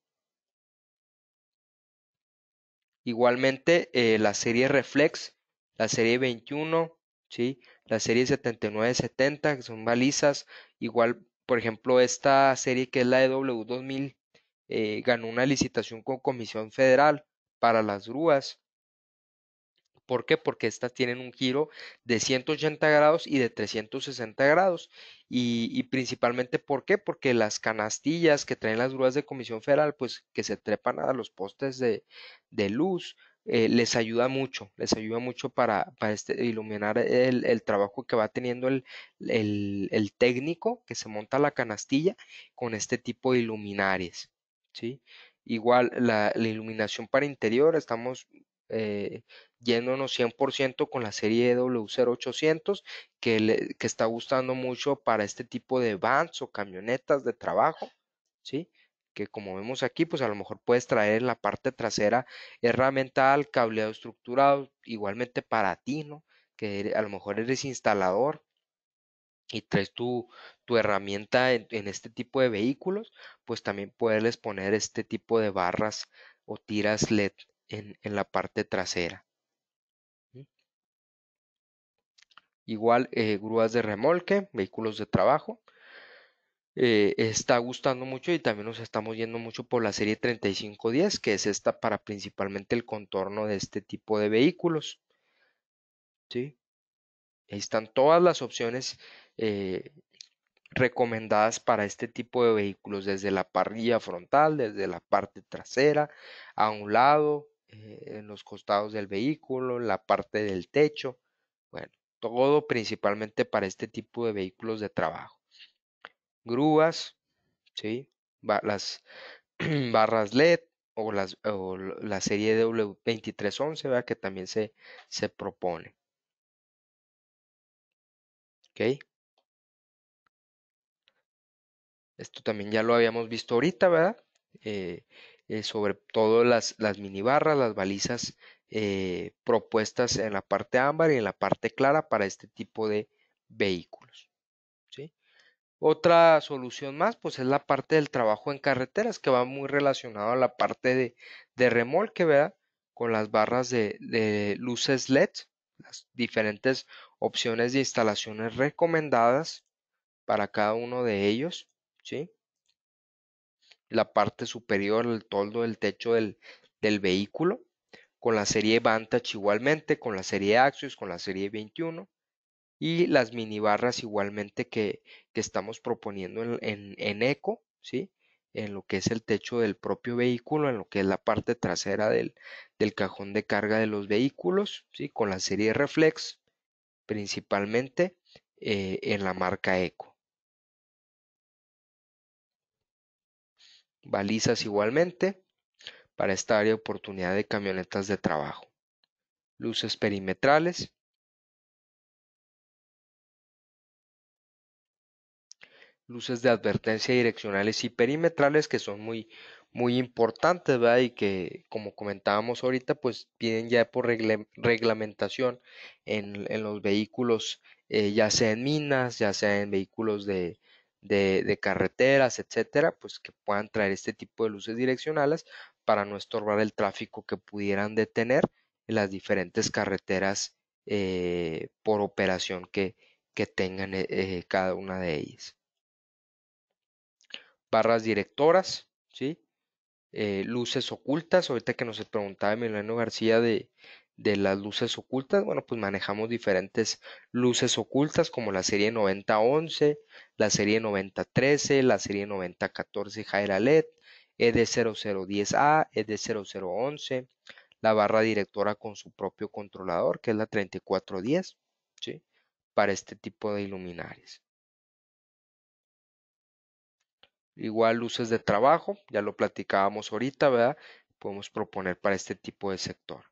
Igualmente, eh, la serie Reflex, la serie 21, ¿sí? La serie 7970, que son balizas, igual por ejemplo, esta serie que es la ew 2000 eh, ganó una licitación con Comisión Federal para las grúas. ¿Por qué? Porque estas tienen un giro de 180 grados y de 360 grados. Y, y, principalmente, ¿por qué? Porque las canastillas que traen las grúas de Comisión Federal, pues que se trepan a los postes de, de luz, eh, les ayuda mucho, les ayuda mucho para, este, iluminar el, trabajo que va teniendo el, técnico que se monta la canastilla con este tipo de luminarias. ¿sí? Igual la, iluminación para interior, estamos eh, yéndonos 100% con la serie W0800 que, que está gustando mucho para este tipo de vans o camionetas de trabajo. ¿sí? que como vemos aquí, pues a lo mejor puedes traer en la parte trasera al cableado estructurado, igualmente para ti, ¿no? Que a lo mejor eres instalador y traes tu, tu herramienta en, este tipo de vehículos, pues también puedes poner este tipo de barras o tiras LED en, la parte trasera. ¿Mm? Igual eh, grúas de remolque, vehículos de trabajo, eh, está gustando mucho y también nos estamos yendo mucho por la serie 3510, que es esta para principalmente el contorno de este tipo de vehículos. ¿Sí? Ahí están todas las opciones eh, recomendadas para este tipo de vehículos, desde la parrilla frontal, desde la parte trasera, a un lado, eh, en los costados del vehículo, la parte del techo, bueno, todo principalmente para este tipo de vehículos de trabajo grúas, ¿sí? las barras LED o, las, la serie W2311, que también se, se propone. ¿Ok? Esto también ya lo habíamos visto ahorita, ¿verdad? Eh, eh, sobre todo las, las minibarras, las balizas eh, propuestas en la parte ámbar y en la parte clara para este tipo de vehículos. Otra solución más, pues es la parte del trabajo en carreteras, que va muy relacionado a la parte de, de remolque, ¿verdad? Con las barras de, de luces LED, las diferentes opciones de instalaciones recomendadas para cada uno de ellos, ¿sí? La parte superior, el toldo del techo del, del vehículo, con la serie Vantage igualmente, con la serie Axios, con la serie 21, y las minibarras igualmente que, que estamos proponiendo en, en, eco, ¿sí? en lo que es el techo del propio vehículo, en lo que es la parte trasera del, del cajón de carga de los vehículos, ¿sí? con la serie Reflex principalmente eh, en la marca eco. Balizas igualmente para esta área de oportunidad de camionetas de trabajo. Luces perimetrales, luces de advertencia direccionales y perimetrales que son muy, muy importantes, ¿verdad? Y que, como comentábamos ahorita, pues piden ya por reglamentación en, los vehículos, eh, ya sea en minas, ya sea en vehículos de, carreteras, etcétera, pues que puedan traer este tipo de luces direccionales para no estorbar el tráfico que pudieran detener en las diferentes carreteras eh, por operación que, que tengan eh, cada una de ellas barras directoras, ¿sí? Eh, luces ocultas, ahorita que nos preguntaba Emiliano García de, de las luces ocultas, bueno, pues manejamos diferentes luces ocultas como la serie 9011, la serie 9013, la serie 9014 Jaira LED, ED0010A, ED0011, la barra directora con su propio controlador, que es la 3410, ¿sí? Para este tipo de iluminares. Igual luces de trabajo, ya lo platicábamos ahorita, ¿verdad? Podemos proponer para este tipo de sector.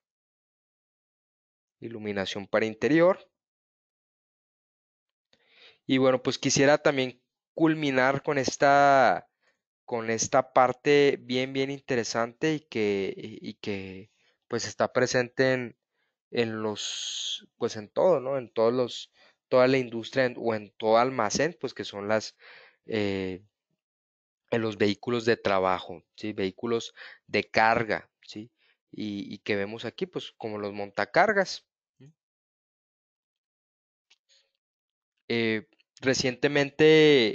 Iluminación para interior. Y bueno, pues quisiera también culminar con esta, con esta parte bien, bien interesante y que, y que pues está presente en, en los, pues en todo, ¿no? En todos los, toda la industria o en todo almacén, pues que son las, eh, en los vehículos de trabajo, ¿sí? vehículos de carga, ¿sí? Y, que vemos aquí, pues como los montacargas. Eh, recientemente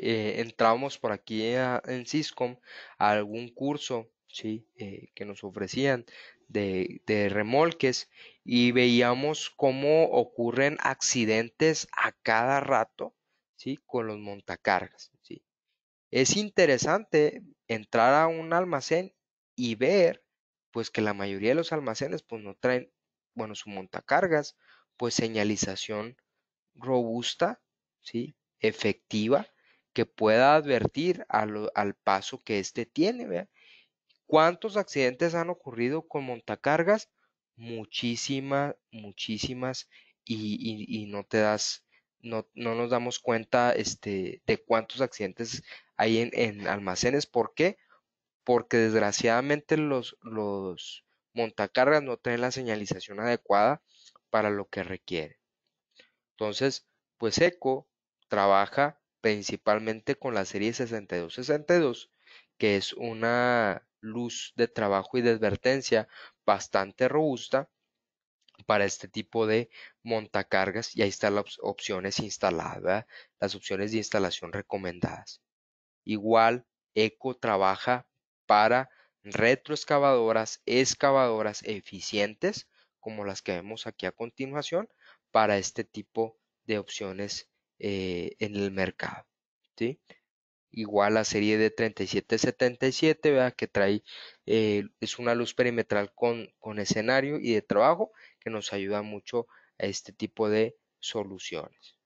eh, entramos por aquí en Ciscom a algún curso ¿sí? Eh, que nos ofrecían de, de, remolques y veíamos cómo ocurren accidentes a cada rato ¿sí? con los montacargas es interesante entrar a un almacén y ver pues que la mayoría de los almacenes pues no traen, bueno, su montacargas, pues señalización robusta, ¿sí? efectiva, que pueda advertir al, paso que éste tiene. ¿Cuántos accidentes han ocurrido con montacargas? Muchísimas, muchísimas, y, y no te das no, nos damos cuenta este, de cuántos accidentes hay en, almacenes. ¿Por qué? Porque desgraciadamente los, los montacargas no tienen la señalización adecuada para lo que requiere. Entonces, pues ECO trabaja principalmente con la serie 6262, que es una luz de trabajo y de advertencia bastante robusta para este tipo de montacargas y ahí están las opciones instaladas, las opciones de instalación recomendadas. Igual, ECO trabaja para retroexcavadoras, excavadoras eficientes, como las que vemos aquí a continuación, para este tipo de opciones eh, en el mercado. Igual la serie de 3777, vea que trae, eh, es una luz perimetral con, con escenario y de trabajo que nos ayuda mucho a este tipo de soluciones.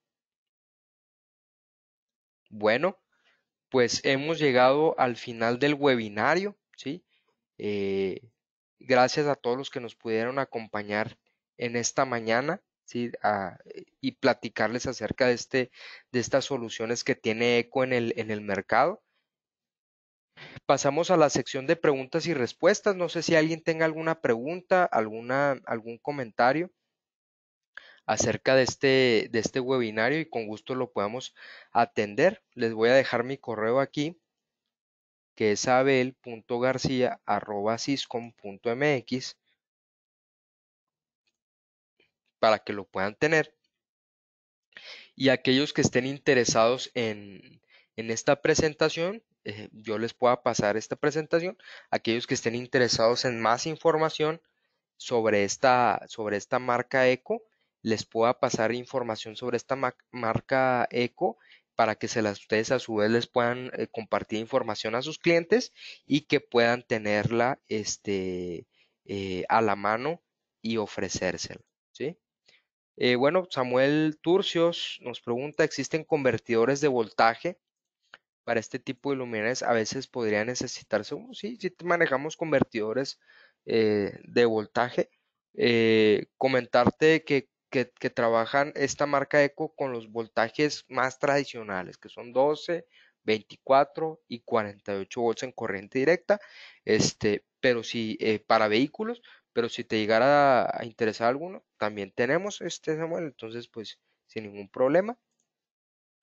Bueno, pues hemos llegado al final del webinario, ¿sí? Eh, gracias a todos los que nos pudieron acompañar en esta mañana, ¿sí? Ah, y platicarles acerca de, este, de estas soluciones que tiene ECO en el, en el mercado. Pasamos a la sección de preguntas y respuestas. No sé si alguien tenga alguna pregunta, alguna, algún comentario acerca de este, de este webinario y con gusto lo podamos atender. Les voy a dejar mi correo aquí, que es abel.garcía.ciscom.mx para que lo puedan tener. Y aquellos que estén interesados en, en esta presentación, eh, yo les pueda pasar esta presentación. Aquellos que estén interesados en más información sobre esta, sobre esta marca ECO, les pueda pasar información sobre esta marca ECO para que se las, ustedes a su vez les puedan eh, compartir información a sus clientes y que puedan tenerla este, eh, a la mano y ofrecérsela. bueno, Samuel Turcios nos pregunta, ¿existen convertidores de voltaje para este tipo de luminarias a veces podría necesitarse uno. Sí, si manejamos convertidores eh, de voltaje, eh, comentarte que, trabajan esta marca ECO con los voltajes más tradicionales, que son 12, 24 y 48 volts en corriente directa, este, pero si eh, para vehículos, pero si te llegara a, interesar alguno, también tenemos este Samuel, entonces pues sin ningún problema.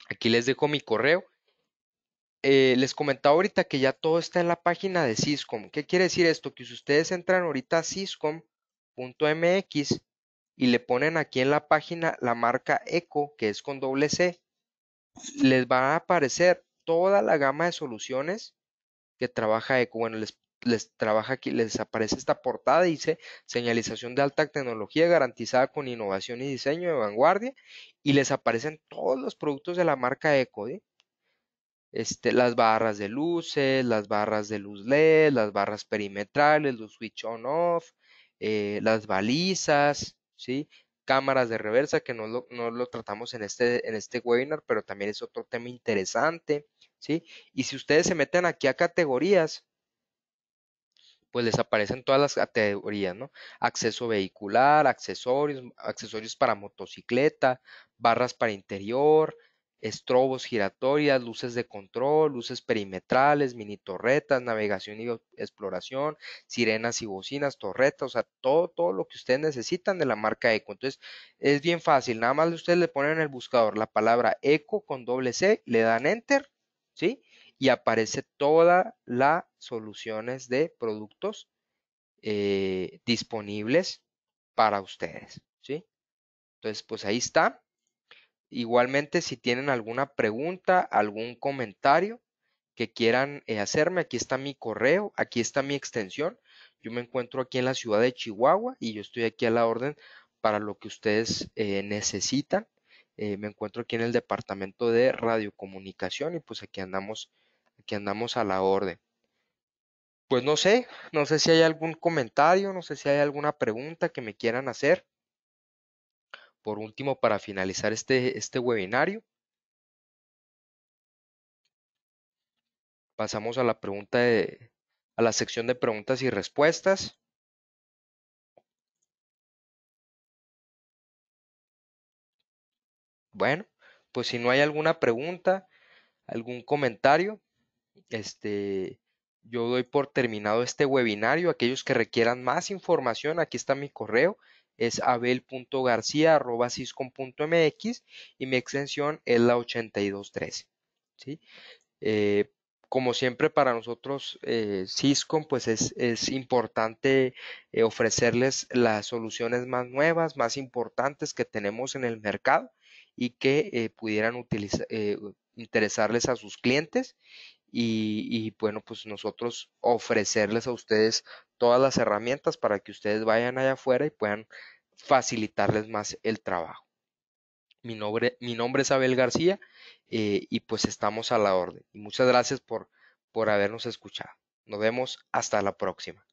Aquí les dejo mi correo eh, les comentaba ahorita que ya todo está en la página de Syscom. ¿Qué quiere decir esto? Que si ustedes entran ahorita a syscom.mx y le ponen aquí en la página la marca Eco, que es con doble C, les va a aparecer toda la gama de soluciones que trabaja Eco. Bueno, les, trabaja aquí, les aparece esta portada, dice señalización de alta tecnología garantizada con innovación y diseño de vanguardia, y les aparecen todos los productos de la marca Eco. ¿eh? Este, las barras de luces, las barras de luz LED, las barras perimetrales, los switch on-off, eh, las balizas, ¿sí? cámaras de reversa, que no lo, no lo tratamos en este, en este, webinar, pero también es otro tema interesante. ¿sí? Y si ustedes se meten aquí a categorías, pues les aparecen todas las categorías, ¿no? Acceso vehicular, accesorios, accesorios para motocicleta, barras para interior, estrobos giratorias, luces de control, luces perimetrales, mini torretas, navegación y exploración, sirenas y bocinas, torretas, o sea, todo, todo lo que ustedes necesitan de la marca Eco. Entonces, es bien fácil, nada más ustedes le ponen en el buscador la palabra Eco con doble C, le dan enter, ¿sí? Y aparece todas las soluciones de productos eh, disponibles para ustedes, ¿sí? Entonces, pues ahí está. Igualmente, si tienen alguna pregunta, algún comentario que quieran eh, hacerme, aquí está mi correo, aquí está mi extensión. Yo me encuentro aquí en la ciudad de Chihuahua y yo estoy aquí a la orden para lo que ustedes eh, necesitan. Eh, me encuentro aquí en el departamento de radiocomunicación y pues aquí andamos, aquí andamos a la orden. Pues no sé, no sé si hay algún comentario, no sé si hay alguna pregunta que me quieran hacer por último, para finalizar este, este webinario, pasamos a la pregunta de, a la sección de preguntas y respuestas. Bueno, pues si no hay alguna pregunta, algún comentario, este, yo doy por terminado este webinario. Aquellos que requieran más información, aquí está mi correo es abel.garcía.ciscom.mx y mi extensión es la 8213. ¿sí? Eh, como siempre para nosotros Cisco eh, pues es, importante eh, ofrecerles las soluciones más nuevas, más importantes que tenemos en el mercado y que pudieran utilizar, interesarles a sus clientes y, y, bueno pues nosotros ofrecerles a ustedes todas las herramientas para que ustedes vayan allá afuera y puedan facilitarles más el trabajo. Mi nombre, es Abel García eh, y pues estamos a la orden. Y muchas gracias por, por habernos escuchado. Nos vemos hasta la próxima.